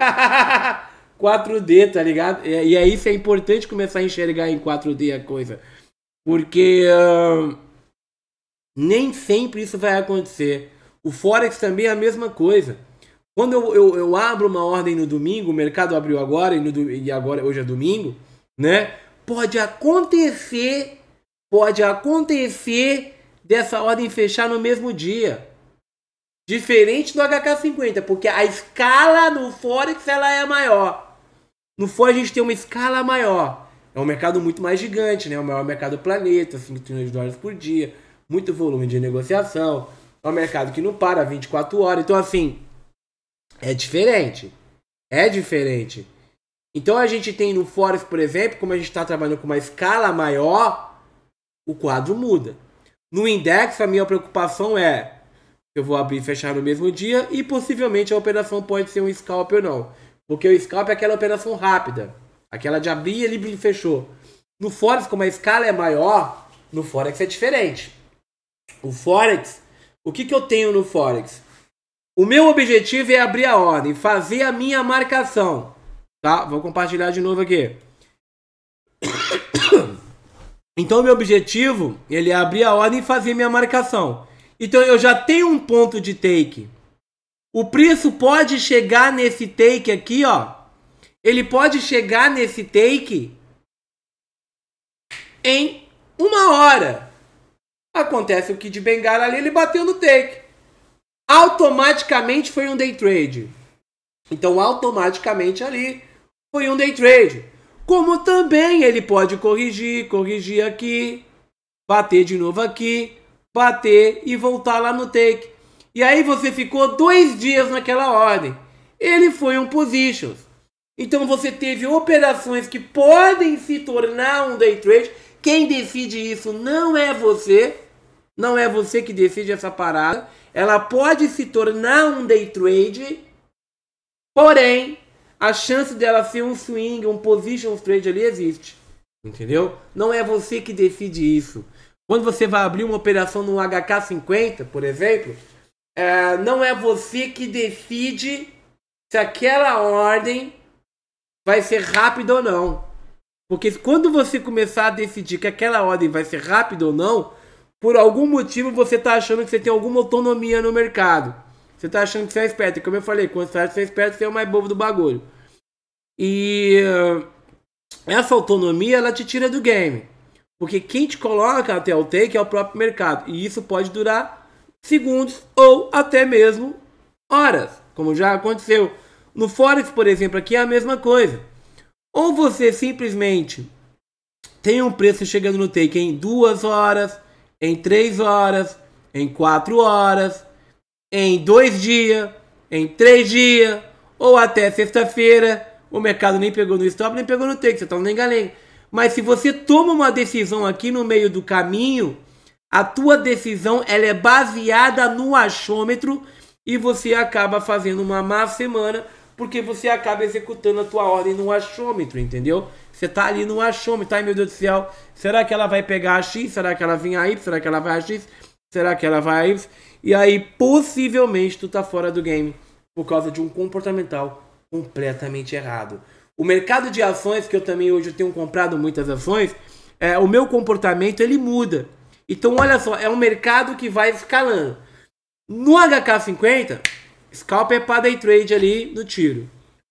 4D, tá ligado? E, e aí isso é importante começar a enxergar em 4D a coisa. Porque uh, nem sempre isso vai acontecer. O Forex também é a mesma coisa. Quando eu, eu, eu abro uma ordem no domingo, o mercado abriu agora e, no, e agora hoje é domingo, né? Pode acontecer, pode acontecer dessa ordem fechar no mesmo dia. Diferente do HK50, porque a escala no Forex ela é maior. No FOI a gente tem uma escala maior. É um mercado muito mais gigante, né? É o maior mercado do planeta, 5 trilhões de dólares por dia, muito volume de negociação. É um mercado que não para 24 horas. Então, assim, é diferente. É diferente. Então a gente tem no Forex, por exemplo, como a gente está trabalhando com uma escala maior, o quadro muda. No index, a minha preocupação é eu vou abrir e fechar no mesmo dia e possivelmente a operação pode ser um scalp ou não. Porque o scalp é aquela operação rápida. Aquela de abrir ele fechou. No Forex, como a escala é maior, no Forex é diferente. O Forex, o que, que eu tenho no Forex? O meu objetivo é abrir a ordem, fazer a minha marcação. Tá? Vou compartilhar de novo aqui. Então, meu objetivo ele é abrir a ordem e fazer minha marcação. Então, eu já tenho um ponto de take o preço pode chegar nesse take aqui, ó. Ele pode chegar nesse take em uma hora. Acontece o que de Bengala ali, ele bateu no take. Automaticamente foi um day trade. Então, automaticamente ali foi um day trade. Como também ele pode corrigir, corrigir aqui, bater de novo aqui, bater e voltar lá no take. E aí você ficou dois dias naquela ordem. Ele foi um positions. Então você teve operações que podem se tornar um day trade. Quem decide isso não é você. Não é você que decide essa parada. Ela pode se tornar um day trade. Porém, a chance dela ser um swing, um position trade ali existe. Entendeu? Não é você que decide isso. Quando você vai abrir uma operação no HK50, por exemplo, é, não é você que decide se aquela ordem vai ser rápida ou não. Porque quando você começar a decidir que aquela ordem vai ser rápida ou não, por algum motivo você está achando que você tem alguma autonomia no mercado. Você está achando que você é esperto. Como eu falei, quando você acha que você é esperto, você é o mais bobo do bagulho. E eh, essa autonomia ela te tira do game. Porque quem te coloca até o take é o próprio mercado. E isso pode durar segundos ou até mesmo horas, como já aconteceu. No Forex, por exemplo, aqui é a mesma coisa. Ou você simplesmente tem um preço chegando no take em duas horas, em três horas, em quatro horas, em dois dias, em três dias, ou até sexta-feira. O mercado nem pegou no stop, nem pegou no take, você tá um lenga Mas se você toma uma decisão aqui no meio do caminho, a tua decisão ela é baseada no achômetro e você acaba fazendo uma má semana porque você acaba executando a tua ordem no achômetro, entendeu? Você tá ali no achômetro, ai meu Deus do céu, será que ela vai pegar a X? Será que ela vem a Y? Será que ela vai a X? Será que ela vai a Y? E aí, possivelmente, tu tá fora do game por causa de um comportamental completamente errado. O mercado de ações, que eu também hoje tenho comprado muitas ações, é, o meu comportamento ele muda. Então, olha só, é um mercado que vai escalando. No HK50, scalp é para day trade ali no tiro.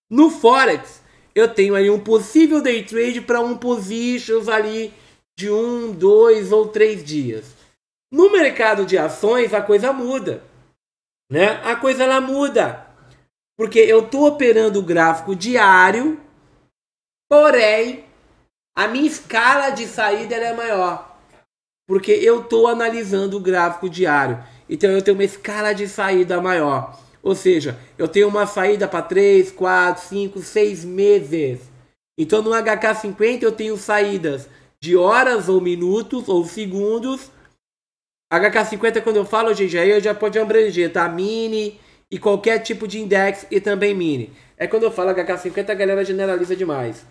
No Forex, eu tenho ali um possível day trade para um positions ali de um, dois ou três dias. No mercado de ações, a coisa muda. Né? A coisa ela muda. Porque eu estou operando o gráfico diário, porém, a minha escala de saída é maior porque eu estou analisando o gráfico diário. Então eu tenho uma escala de saída maior. Ou seja, eu tenho uma saída para 3, 4, 5, 6 meses. Então no HK50 eu tenho saídas de horas ou minutos ou segundos. HK50 quando eu falo, gente, aí eu já pode abranger, tá? Mini e qualquer tipo de index e também mini. É quando eu falo HK50 a galera generaliza demais.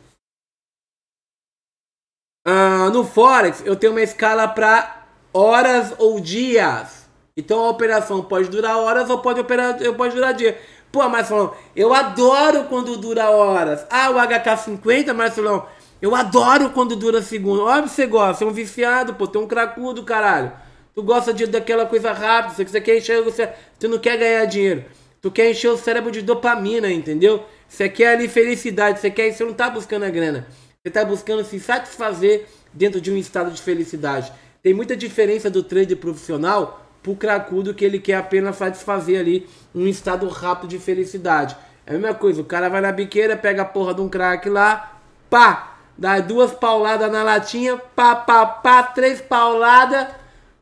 Uh, no Forex, eu tenho uma escala para horas ou dias. Então a operação pode durar horas ou pode, operar, pode durar dia. Pô, Marcelão, eu adoro quando dura horas. Ah, o HK50, Marcelão, eu adoro quando dura segundo. Óbvio que você gosta, é um viciado, pô, tem um cracudo, caralho. Tu gosta de, daquela coisa rápida, você quer encher, você, você não quer ganhar dinheiro. Tu quer encher o cérebro de dopamina, entendeu? Você quer ali felicidade, você quer, você não tá buscando a grana. Você está buscando se satisfazer dentro de um estado de felicidade. Tem muita diferença do trader profissional para o cracudo que ele quer apenas satisfazer ali um estado rápido de felicidade. É a mesma coisa, o cara vai na biqueira, pega a porra de um crack lá, pá, dá duas pauladas na latinha, pá, pá, pá, três pauladas,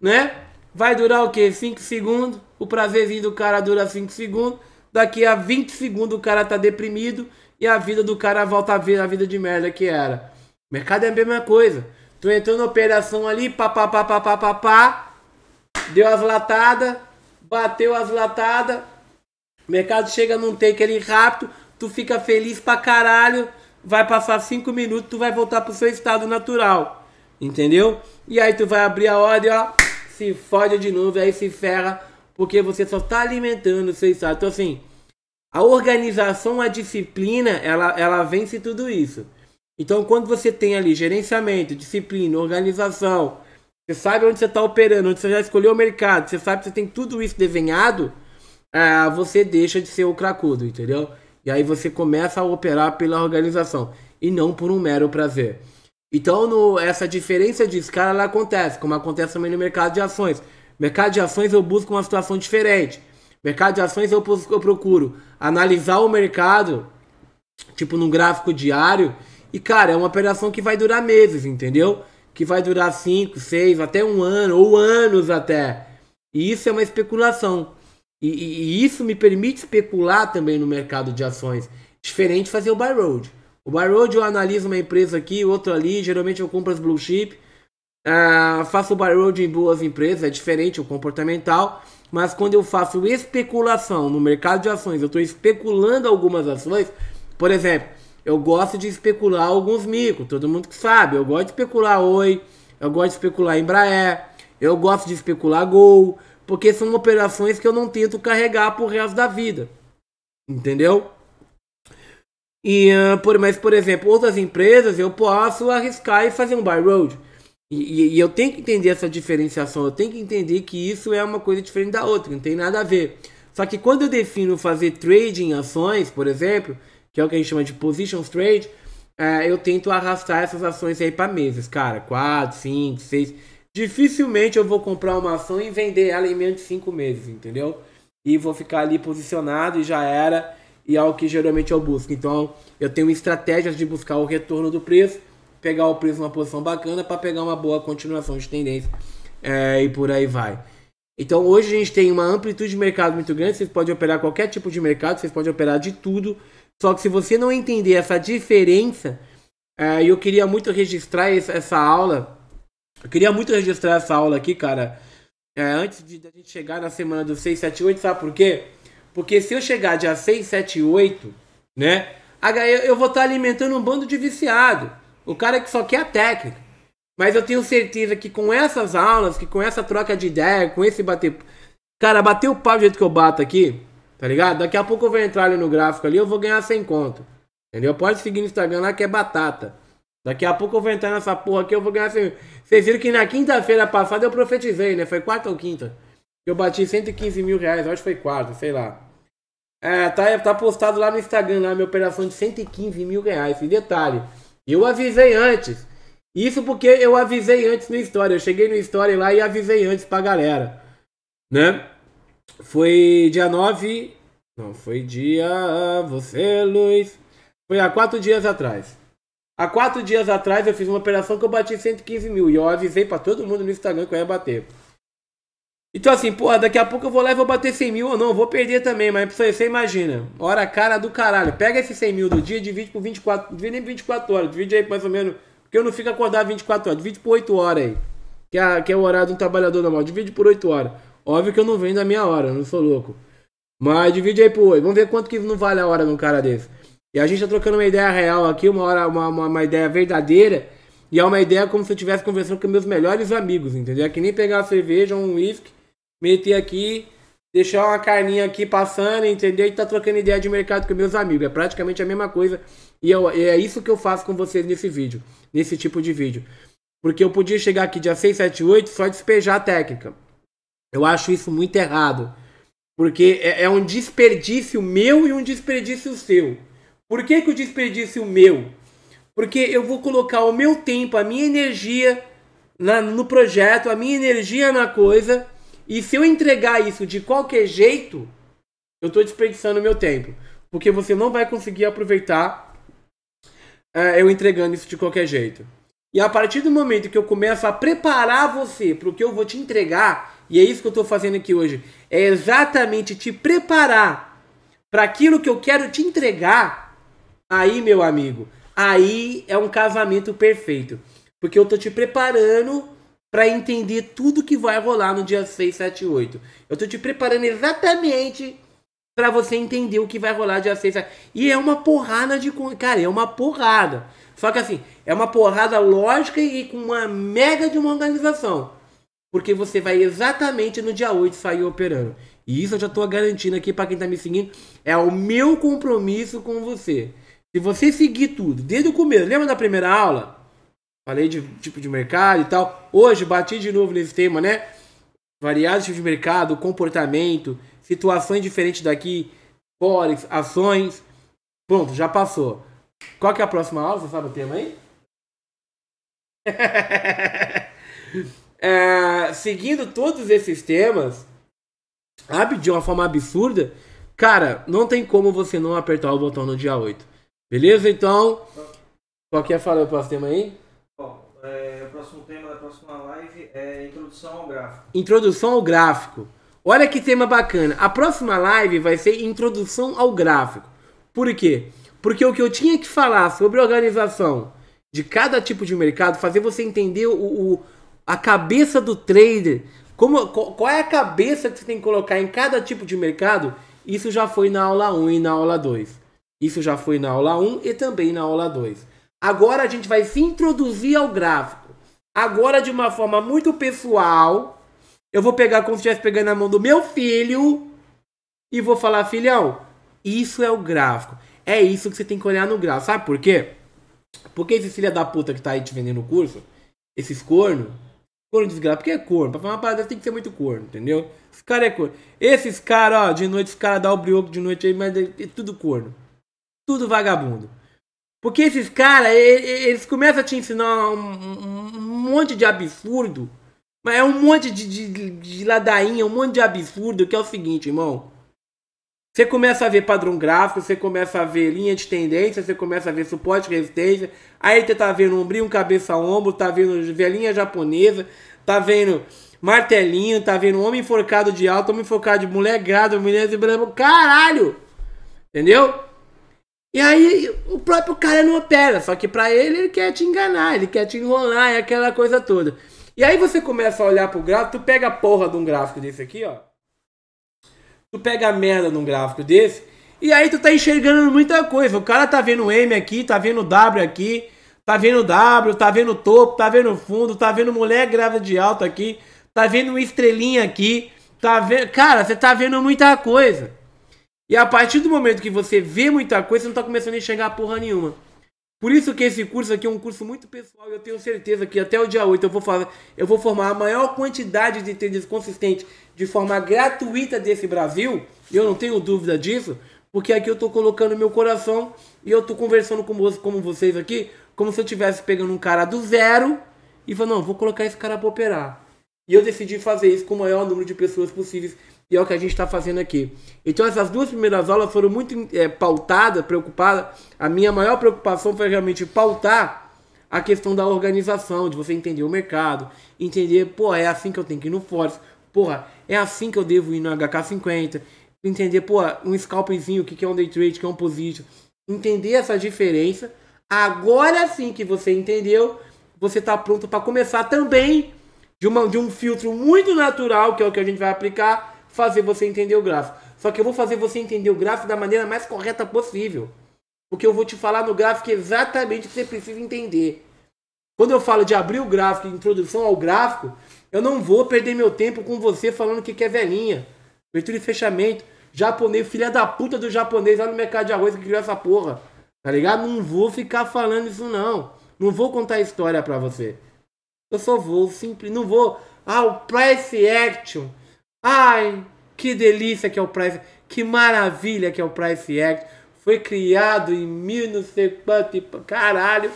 né? Vai durar o quê? 5 segundos. O prazerzinho do cara dura 5 segundos. Daqui a 20 segundos o cara tá deprimido e a vida do cara volta a ver a vida de merda que era. O mercado é a mesma coisa. Tu entrou na operação ali, papapá, papapá, pá, deu as latadas, bateu as latadas, o mercado chega num take ali rápido, tu fica feliz pra caralho, vai passar 5 minutos, tu vai voltar pro seu estado natural. Entendeu? E aí tu vai abrir a ordem, ó, se fode de novo, aí se ferra, porque você só tá alimentando o seu estado. Então assim, a organização, a disciplina, ela, ela vence tudo isso. Então, quando você tem ali gerenciamento, disciplina, organização, você sabe onde você está operando, onde você já escolheu o mercado, você sabe que você tem tudo isso desenhado, ah, você deixa de ser o cracudo, entendeu? E aí você começa a operar pela organização e não por um mero prazer. Então, no, essa diferença de escala acontece, como acontece também no mercado de ações. Mercado de ações eu busco uma situação diferente. Mercado de ações eu procuro analisar o mercado, tipo num gráfico diário, e cara, é uma operação que vai durar meses, entendeu? Que vai durar 5, 6, até um ano, ou anos até. E isso é uma especulação. E, e, e, isso me permite especular também no mercado de ações. Diferente fazer o buy road. O buy road eu analiso uma empresa aqui, outra ali. Geralmente eu compro as blue chip. Uh, faço o buy road em boas empresas. É diferente o comportamental. Mas quando eu faço especulação no mercado de ações, eu estou especulando algumas ações, por exemplo, eu gosto de especular alguns micro, todo mundo que sabe. Eu gosto de especular Oi, eu gosto de especular Embraer, eu gosto de especular Gol, porque são operações que eu não tento carregar por resto da vida. Entendeu? E, ah, por, mas, por exemplo, outras empresas eu posso arriscar e fazer um buy road. E, e, eu tenho que entender essa diferenciação, eu tenho que entender que isso é uma coisa diferente da outra, não tem nada a ver. Só que quando eu defino fazer trade em ações, por exemplo, que é o que a gente chama de positions trade, é, eu tento arrastar essas ações aí para meses, cara, 4, 5, 6. Dificilmente eu vou comprar uma ação e vender ela em menos de 5 meses, entendeu? E vou ficar ali posicionado e já era, e é o que geralmente eu busco. Então eu tenho estratégias de buscar o retorno do preço pegar o preço numa posição bacana para pegar uma boa continuação de tendência é, e por aí vai. Então hoje a gente tem uma amplitude de mercado muito grande, vocês podem operar qualquer tipo de mercado, vocês podem operar de tudo. Só que se você não entender essa diferença, é, eu queria muito registrar essa aula. Eu queria muito registrar essa aula aqui, cara. É, antes de, a gente chegar na semana do 678, sabe por quê? Porque se eu chegar dia 678, né? Eu vou estar tá alimentando um bando de viciado. O cara que só quer a técnica. Mas eu tenho certeza que com essas aulas, que com essa troca de ideia, com esse bater. Cara, bater o pau do jeito que eu bato aqui, tá ligado? Daqui a pouco eu vou entrar ali no gráfico ali, eu vou ganhar 100 conto. Entendeu? Pode seguir no Instagram lá que é batata. Daqui a pouco eu vou entrar nessa porra aqui, eu vou ganhar 100. Vocês viram que na quinta-feira passada eu profetizei, né? Foi quarta ou quinta? Eu bati 115 mil reais, acho que foi quarta, sei lá. É, tá, tá postado lá no Instagram, lá, minha operação de 115 mil reais. E detalhe, eu avisei antes. Isso porque eu avisei antes no Story. Eu cheguei no Story lá e avisei antes pra galera. Né? Foi dia 9. Não, foi dia. Você, Luiz. Foi há quatro dias atrás. Há quatro dias atrás eu fiz uma operação que eu bati 115 mil. E eu avisei para todo mundo no Instagram que eu ia bater. Então assim, porra, daqui a pouco eu vou lá e vou bater 100 mil ou não, vou perder também, mas você imagina. Hora cara do caralho, pega esse 100 mil do dia, divide por 24, divide nem 24 horas, divide aí mais ou menos, porque eu não fico acordado 24 horas, divide por 8 horas aí, que é, que é o horário de um trabalhador normal, divide por 8 horas. Óbvio que eu não vendo a minha hora, eu não sou louco. Mas divide aí por 8, vamos ver quanto que não vale a hora de um cara desse. E a gente tá trocando uma ideia real aqui, uma, hora, uma, uma, uma ideia verdadeira, e é uma ideia como se eu estivesse conversando com meus melhores amigos, entendeu? É que nem pegar uma cerveja ou um uísque meter aqui, deixar uma carninha aqui passando, entendeu? E tá trocando ideia de mercado com meus amigos. É praticamente a mesma coisa. E eu, é isso que eu faço com vocês nesse vídeo, nesse tipo de vídeo. Porque eu podia chegar aqui dia 6, 7, 8 só despejar a técnica. Eu acho isso muito errado. Porque é, é um desperdício meu e um desperdício seu. Por que, que o desperdício é meu? Porque eu vou colocar o meu tempo, a minha energia na, no projeto, a minha energia na coisa e se eu entregar isso de qualquer jeito, eu estou desperdiçando meu tempo. Porque você não vai conseguir aproveitar é, eu entregando isso de qualquer jeito. E a partir do momento que eu começo a preparar você para o que eu vou te entregar, e é isso que eu estou fazendo aqui hoje, é exatamente te preparar para aquilo que eu quero te entregar, aí, meu amigo, aí é um casamento perfeito. Porque eu estou te preparando para entender tudo que vai rolar no dia 6, 7 e 8. Eu tô te preparando exatamente para você entender o que vai rolar dia 6, 7. E é uma porrada de. Cara, é uma porrada. Só que assim, é uma porrada lógica e com uma mega de uma organização. Porque você vai exatamente no dia 8 sair operando. E isso eu já tô garantindo aqui para quem tá me seguindo. É o meu compromisso com você. Se você seguir tudo, desde o começo, lembra da primeira aula? Falei de tipo de mercado e tal. Hoje bati de novo nesse tema, né? Variados tipos de mercado, comportamento, situações diferentes daqui, forex, ações. Pronto, já passou. Qual que é a próxima aula? Você sabe o tema aí? é, seguindo todos esses temas, sabe, de uma forma absurda, cara, não tem como você não apertar o botão no dia 8. Beleza? Então, qual que é a fala do próximo tema aí? é introdução ao gráfico. Introdução ao gráfico. Olha que tema bacana. A próxima live vai ser introdução ao gráfico. Por quê? Porque o que eu tinha que falar sobre organização de cada tipo de mercado, fazer você entender o, o a cabeça do trader, como, qual é a cabeça que você tem que colocar em cada tipo de mercado, isso já foi na aula 1 e na aula 2. Isso já foi na aula 1 e também na aula 2. Agora a gente vai se introduzir ao gráfico. Agora, de uma forma muito pessoal, eu vou pegar como se estivesse pegando a mão do meu filho e vou falar, filhão, isso é o gráfico. É isso que você tem que olhar no gráfico. Sabe por quê? Porque esse filho da puta que tá aí te vendendo o curso, esses corno, corno desgraçado, porque é corno. Pra falar uma parada tem que ser muito corno, entendeu? Esse cara é corno. Esses caras, ó, de noite, os caras dão o brioco de noite aí, mas é tudo corno. Tudo vagabundo. Porque esses caras, eles começam a te ensinar um, um, um, monte de absurdo. Mas é um monte de, de, de ladainha, um monte de absurdo, que é o seguinte, irmão. Você começa a ver padrão gráfico, você começa a ver linha de tendência, você começa a ver suporte e resistência. Aí você tá vendo ombrinho, cabeça, ombro, tá vendo velhinha japonesa, tá vendo martelinho, tá vendo homem enforcado de alto, homem enforcado de mulher grávida, mulher de branco. Caralho! Entendeu? E aí o próprio cara não opera, só que para ele ele quer te enganar, ele quer te enrolar, é aquela coisa toda. E aí você começa a olhar pro gráfico, tu pega a porra de um gráfico desse aqui, ó. Tu pega a merda de um gráfico desse, e aí tu tá enxergando muita coisa. O cara tá vendo M aqui, tá vendo W aqui, tá vendo W, tá vendo topo, tá vendo fundo, tá vendo mulher grávida de alto aqui, tá vendo uma estrelinha aqui, tá vendo. Cara, você tá vendo muita coisa. E a partir do momento que você vê muita coisa, você não está começando a enxergar porra nenhuma. Por isso que esse curso aqui é um curso muito pessoal e eu tenho certeza que até o dia 8 eu vou, eu vou formar a maior quantidade de traders consistente de forma gratuita desse Brasil. Eu não tenho dúvida disso, porque aqui eu estou colocando meu coração e eu estou conversando com como vocês aqui, como se eu estivesse pegando um cara do zero e falando, não, vou colocar esse cara para operar. E eu decidi fazer isso com o maior número de pessoas possíveis e é o que a gente está fazendo aqui. Então essas duas primeiras aulas foram muito é, pautadas, preocupadas. A minha maior preocupação foi realmente pautar a questão da organização, de você entender o mercado, entender, pô, é assim que eu tenho que ir no Forex, porra, é assim que eu devo ir no HK50, entender, pô, um scalpingzinho, o que, que é um day trade, o que é um position, entender essa diferença. Agora sim que você entendeu, você está pronto para começar também de, uma, de um filtro muito natural, que é o que a gente vai aplicar, fazer você entender o gráfico. Só que eu vou fazer você entender o gráfico da maneira mais correta possível. Porque eu vou te falar no gráfico exatamente o que você precisa entender. Quando eu falo de abrir o gráfico, introdução ao gráfico, eu não vou perder meu tempo com você falando que é velhinha. Abertura e fechamento. Japonês, filha da puta do japonês lá no mercado de arroz que criou essa porra. Tá ligado? Não vou ficar falando isso não. Não vou contar história pra você. Eu só vou simples. Não vou. Ah, o price action. Ai, que delícia que é o Price, que maravilha que é o Price Act. Foi criado em mil não sei quanto, tipo, caralho.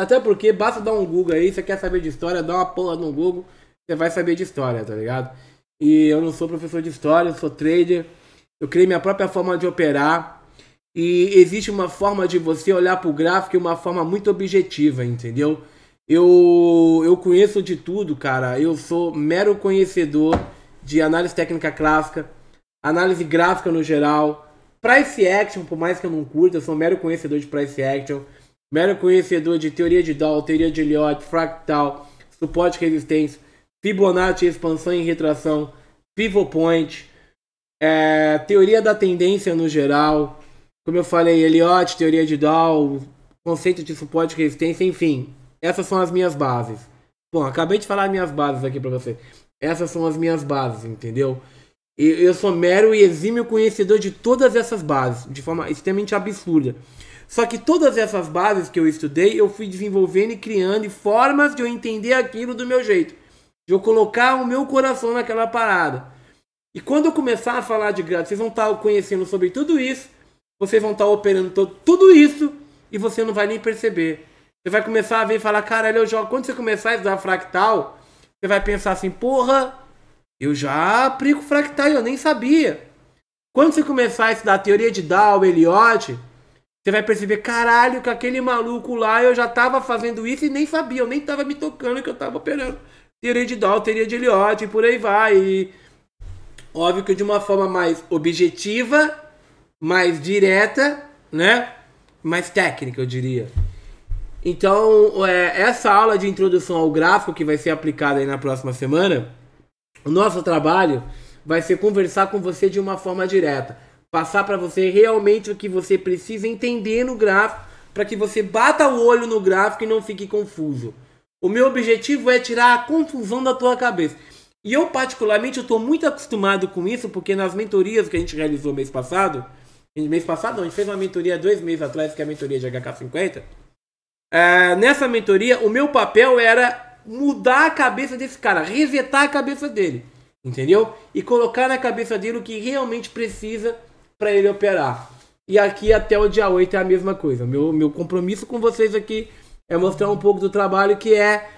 Até porque basta dar um Google aí, você quer saber de história, dá uma porra no Google, você vai saber de história, tá ligado? E eu não sou professor de história, eu sou trader. Eu criei minha própria forma de operar. E existe uma forma de você olhar para o gráfico e uma forma muito objetiva, entendeu? Eu, eu conheço de tudo, cara. Eu sou mero conhecedor de análise técnica clássica, análise gráfica no geral, price action, por mais que eu não curta, eu sou mero conhecedor de price action, mero conhecedor de teoria de Dow, teoria de Elliott, fractal, suporte e resistência, Fibonacci, expansão e retração, pivot point, é, teoria da tendência no geral, como eu falei, Elliott, teoria de Dow, conceito de suporte e resistência, enfim, essas são as minhas bases. Bom, acabei de falar minhas bases aqui pra você. Essas são as minhas bases, entendeu? E eu sou mero e exímio conhecedor de todas essas bases, de forma extremamente absurda. Só que todas essas bases que eu estudei, eu fui desenvolvendo e criando formas de eu entender aquilo do meu jeito. De eu colocar o meu coração naquela parada. E quando eu começar a falar de graça, vocês vão estar tá conhecendo sobre tudo isso, vocês vão estar tá operando todo, tudo isso e você não vai nem perceber. Você vai começar a ver e falar, caralho, eu jogo. Quando você começar a estudar fractal, você vai pensar assim, porra, eu já aplico fractal e eu nem sabia. Quando você começar a estudar a teoria de Dow, Eliot, você vai perceber, caralho, que aquele maluco lá eu já tava fazendo isso e nem sabia, eu nem tava me tocando que eu tava operando. Teoria de Dow, teoria de Eliot, e por aí vai. E óbvio que de uma forma mais objetiva, mais direta, né? Mais técnica, eu diria. Então, é, essa aula de introdução ao gráfico que vai ser aplicada aí na próxima semana, o nosso trabalho vai ser conversar com você de uma forma direta, passar para você realmente o que você precisa entender no gráfico, para que você bata o olho no gráfico e não fique confuso. O meu objetivo é tirar a confusão da tua cabeça. E eu, particularmente, estou muito acostumado com isso, porque nas mentorias que a gente realizou mês passado, mês passado não, a gente fez uma mentoria dois meses atrás, que é a mentoria de HK50, é, nessa mentoria, o meu papel era mudar a cabeça desse cara, resetar a cabeça dele, entendeu? E colocar na cabeça dele o que realmente precisa para ele operar. E aqui até o dia 8 é a mesma coisa. Meu, meu compromisso com vocês aqui é mostrar um pouco do trabalho que é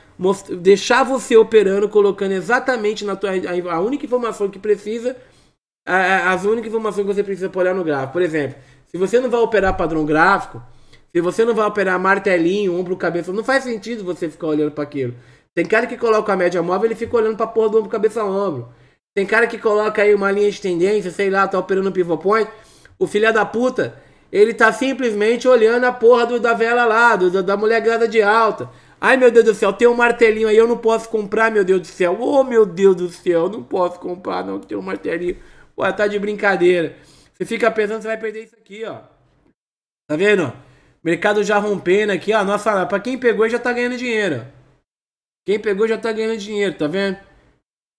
deixar você operando, colocando exatamente na tua, a, única informação que precisa, a, as únicas informações que você precisa para olhar no gráfico. Por exemplo, se você não vai operar padrão gráfico, se você não vai operar martelinho, ombro, cabeça, não faz sentido você ficar olhando para aquilo. Tem cara que coloca a média móvel, ele fica olhando pra porra do ombro, cabeça, ombro. Tem cara que coloca aí uma linha de tendência, sei lá, tá operando um pivot point. O filho da puta, ele tá simplesmente olhando a porra do, da vela lá, do, da mulher grada de alta. Ai meu Deus do céu, tem um martelinho aí, eu não posso comprar, meu Deus do céu. Ô oh, meu Deus do céu, não posso comprar, não, que tem um martelinho. Ué, tá de brincadeira. Você fica pensando, você vai perder isso aqui, ó. Tá vendo? Mercado já rompendo aqui, ó. Nossa, para quem pegou já tá ganhando dinheiro. Quem pegou já tá ganhando dinheiro, tá vendo?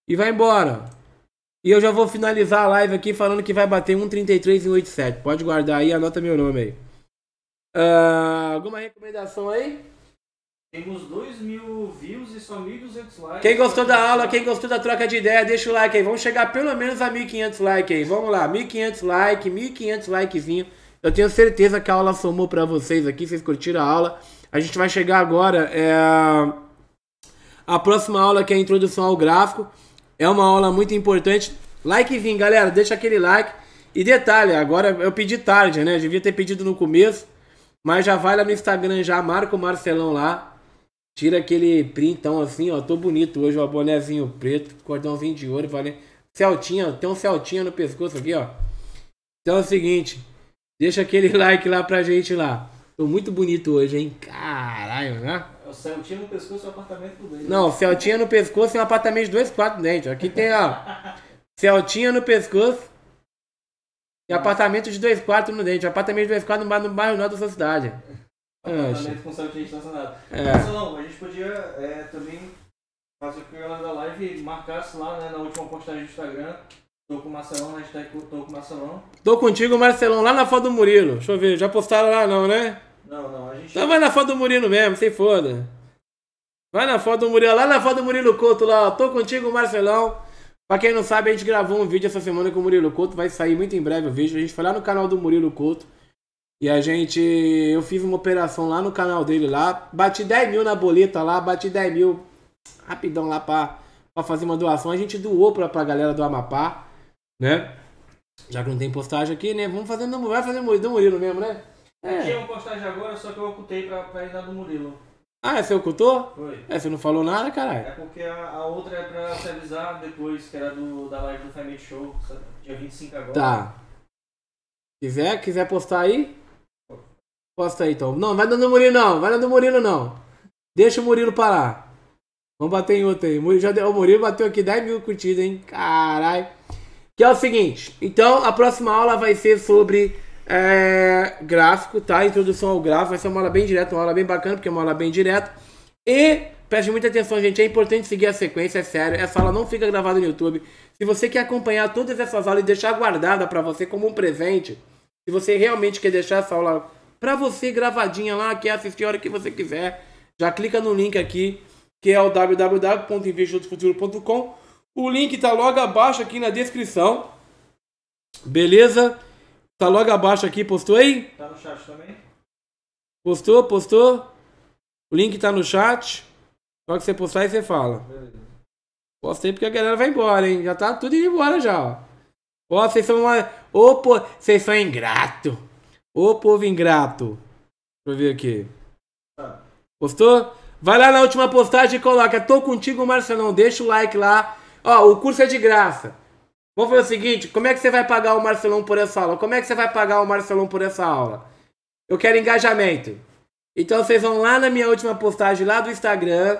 E vai embora. E eu já vou finalizar a live aqui falando que vai bater 1,33 87. Pode guardar aí, anota meu nome aí. Uh, alguma recomendação aí? Temos 2 mil views e só 1.200 likes. Quem gostou da aula, quem gostou da troca de ideia, deixa o like aí. Vamos chegar pelo menos a 1.500 likes aí. Vamos lá, 1.500 likes, 1.500 likezinho. Eu tenho certeza que a aula somou para vocês aqui, vocês curtiram a aula. A gente vai chegar agora é a próxima aula que é a introdução ao gráfico. É uma aula muito importante. Likezinho, galera, deixa aquele like. E detalhe, agora eu pedi tarde, né? Eu devia ter pedido no começo, mas já vai lá no Instagram já, marca o Marcelão lá. Tira aquele printão assim, ó. Tô bonito hoje, ó. Bonézinho preto, cordãozinho de ouro, valeu. Celtinha, tem um Celtinha no pescoço aqui, ó. Então é o seguinte, Deixa aquele like lá pra gente lá. Tô muito bonito hoje, hein? Caralho, né? É o Celtinha no pescoço e um apartamento por dente. Não, Celtinha no pescoço e um apartamento de dois, quatro dentes. Aqui tem, ó. Celtinha no pescoço e apartamento de dois quartos no dente. Apartamento de dois quartos no bairro, no bairro norte da sua cidade. Apartamento ah, com Celtinha estacionado. É. Mas, não, a gente podia é, também fazer o que da live e marcasse lá né, na última postagem do Instagram Tô com o Marcelão, hashtag né? tá tô com o Marcelão. Tô contigo, Marcelão, lá na foto do Murilo. Deixa eu ver, já postaram lá não, né? Não, não, a gente. Então vai na foto do Murilo mesmo, sem foda. Vai na foto do Murilo, lá na foto do Murilo Couto, lá, ó. Tô contigo, Marcelão. Pra quem não sabe, a gente gravou um vídeo essa semana com o Murilo Couto, vai sair muito em breve o vídeo. A gente foi lá no canal do Murilo Couto. E a gente. Eu fiz uma operação lá no canal dele lá. Bati 10 mil na boleta lá, bati 10 mil rapidão lá pra, pra fazer uma doação. A gente doou pra, pra galera do Amapá né? Já que não tem postagem aqui, né? Vamos fazer do, vai fazer do Murilo mesmo, né? É. Tinha é uma postagem agora, só que eu ocultei pra, pra ir do Murilo. Ah, é, você ocultou? Foi. É, você não falou nada, caralho? É porque a, a outra é pra se avisar depois, que era do, da live do Family Show, dia 25 agora. Tá. Quiser, quiser postar aí? Posta aí, então. Não, vai dando Murilo não, vai dando Murilo não. Deixa o Murilo parar. Vamos bater em outro aí. O Murilo, já deu, o Murilo bateu aqui 10 mil curtidas, hein? Caralho. Que é o seguinte, então a próxima aula vai ser sobre é, gráfico, tá? Introdução ao gráfico, vai ser uma aula bem direta, uma aula bem bacana, porque é uma aula bem direta. E preste muita atenção, gente, é importante seguir a sequência, é sério, essa aula não fica gravada no YouTube. Se você quer acompanhar todas essas aulas e deixar guardada para você como um presente, se você realmente quer deixar essa aula para você gravadinha lá, quer assistir a hora que você quiser, já clica no link aqui, que é o www.investidotofuturo.com.br o link está logo abaixo aqui na descrição. Beleza? Tá logo abaixo aqui, postou aí? Tá no chat também. Postou, postou. O link tá no chat. Só que você postar e você fala. Beleza. Posta aí porque a galera vai embora, hein? Já tá tudo indo embora já, ó. Ó, vocês são uma. Ô, po... vocês são ingrato. Ô, povo ingrato. Deixa eu ver aqui. Tá. Postou? Vai lá na última postagem e coloca. Tô contigo, Marcelão. Deixa o like lá. Ó, o curso é de graça. Vamos fazer o seguinte, como é que você vai pagar o Marcelão por essa aula? Como é que você vai pagar o Marcelão por essa aula? Eu quero engajamento. Então vocês vão lá na minha última postagem lá do Instagram.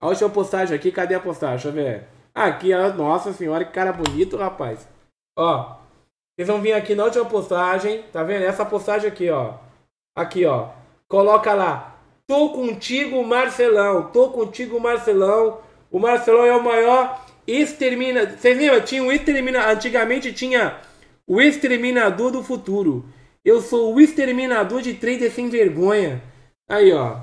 A última postagem aqui, cadê a postagem? Deixa eu ver. Ah, aqui, nossa senhora, que cara bonito, rapaz. Ó, vocês vão vir aqui na última postagem, tá vendo? Essa postagem aqui, ó. Aqui, ó. Coloca lá. Tô contigo, Marcelão. Tô contigo, Marcelão. O Marcelão é o maior Extermina. Vocês lembram? Tinha o Extermina. Antigamente tinha o Exterminador do Futuro. Eu sou o Exterminador de Trader sem vergonha. Aí, ó.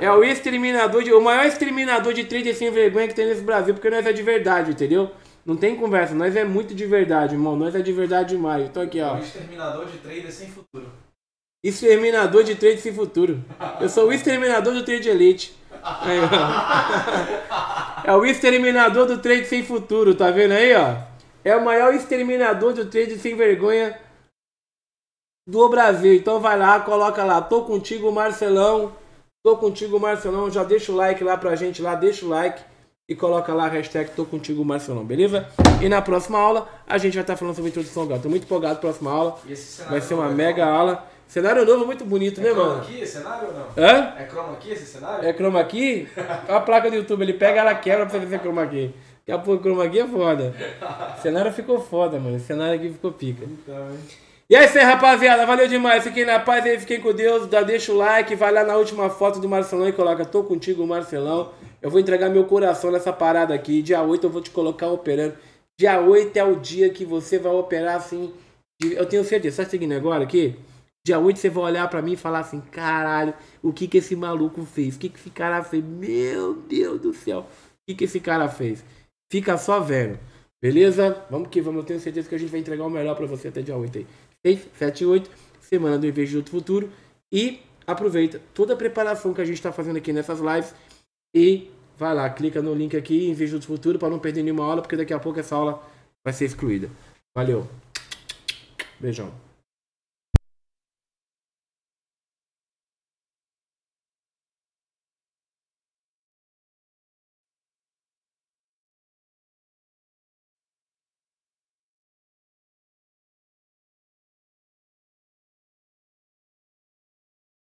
É o exterminador de. O maior exterminador de trader sem vergonha que tem nesse Brasil, porque nós é de verdade, entendeu? Não tem conversa, nós é muito de verdade, irmão. Nós é de verdade demais. Eu tô aqui, ó. O exterminador de trader sem futuro. Exterminador de trader sem futuro. Eu sou o exterminador do trader elite. Aí, ó. É o exterminador do trade sem futuro, tá vendo aí, ó? É o maior exterminador do trade sem vergonha do Brasil. Então vai lá, coloca lá, tô contigo, Marcelão. Tô contigo, Marcelão. Já deixa o like lá pra gente lá, deixa o like e coloca lá a hashtag Tô Contigo Marcelão, beleza? E na próxima aula a gente vai estar tá falando sobre introdução ao gato. Tô muito empolgado, próxima aula vai ser uma mega aula. Cenário novo é muito bonito, é né, mano? É Chroma key cenário ou não? Hã? É chroma key esse cenário? É Chroma key? a placa do YouTube, ele pega, ela quebra pra fazer é Chroma key. Daqui a pouco Chroma key é foda. O cenário ficou foda, mano. O cenário aqui ficou pica. Então, hein? E é isso aí, rapaziada. Valeu demais. Fiquem na paz aí, fiquem com Deus. Dá, deixa o like, vai lá na última foto do Marcelão e coloca Tô contigo, Marcelão. Eu vou entregar meu coração nessa parada aqui. Dia 8 eu vou te colocar operando. Dia 8 é o dia que você vai operar assim. Eu tenho certeza. Tá seguindo agora aqui? Dia 8 você vai olhar para mim e falar assim: caralho, o que que esse maluco fez? O que que esse cara fez? Meu Deus do céu, o que que esse cara fez? Fica só vendo, beleza? Vamos que vamos, eu tenho certeza que a gente vai entregar o melhor para você até dia 8 aí. 6, 7 e 8, semana do do Futuro. E aproveita toda a preparação que a gente está fazendo aqui nessas lives e vai lá, clica no link aqui, do Futuro, para não perder nenhuma aula, porque daqui a pouco essa aula vai ser excluída. Valeu. Beijão.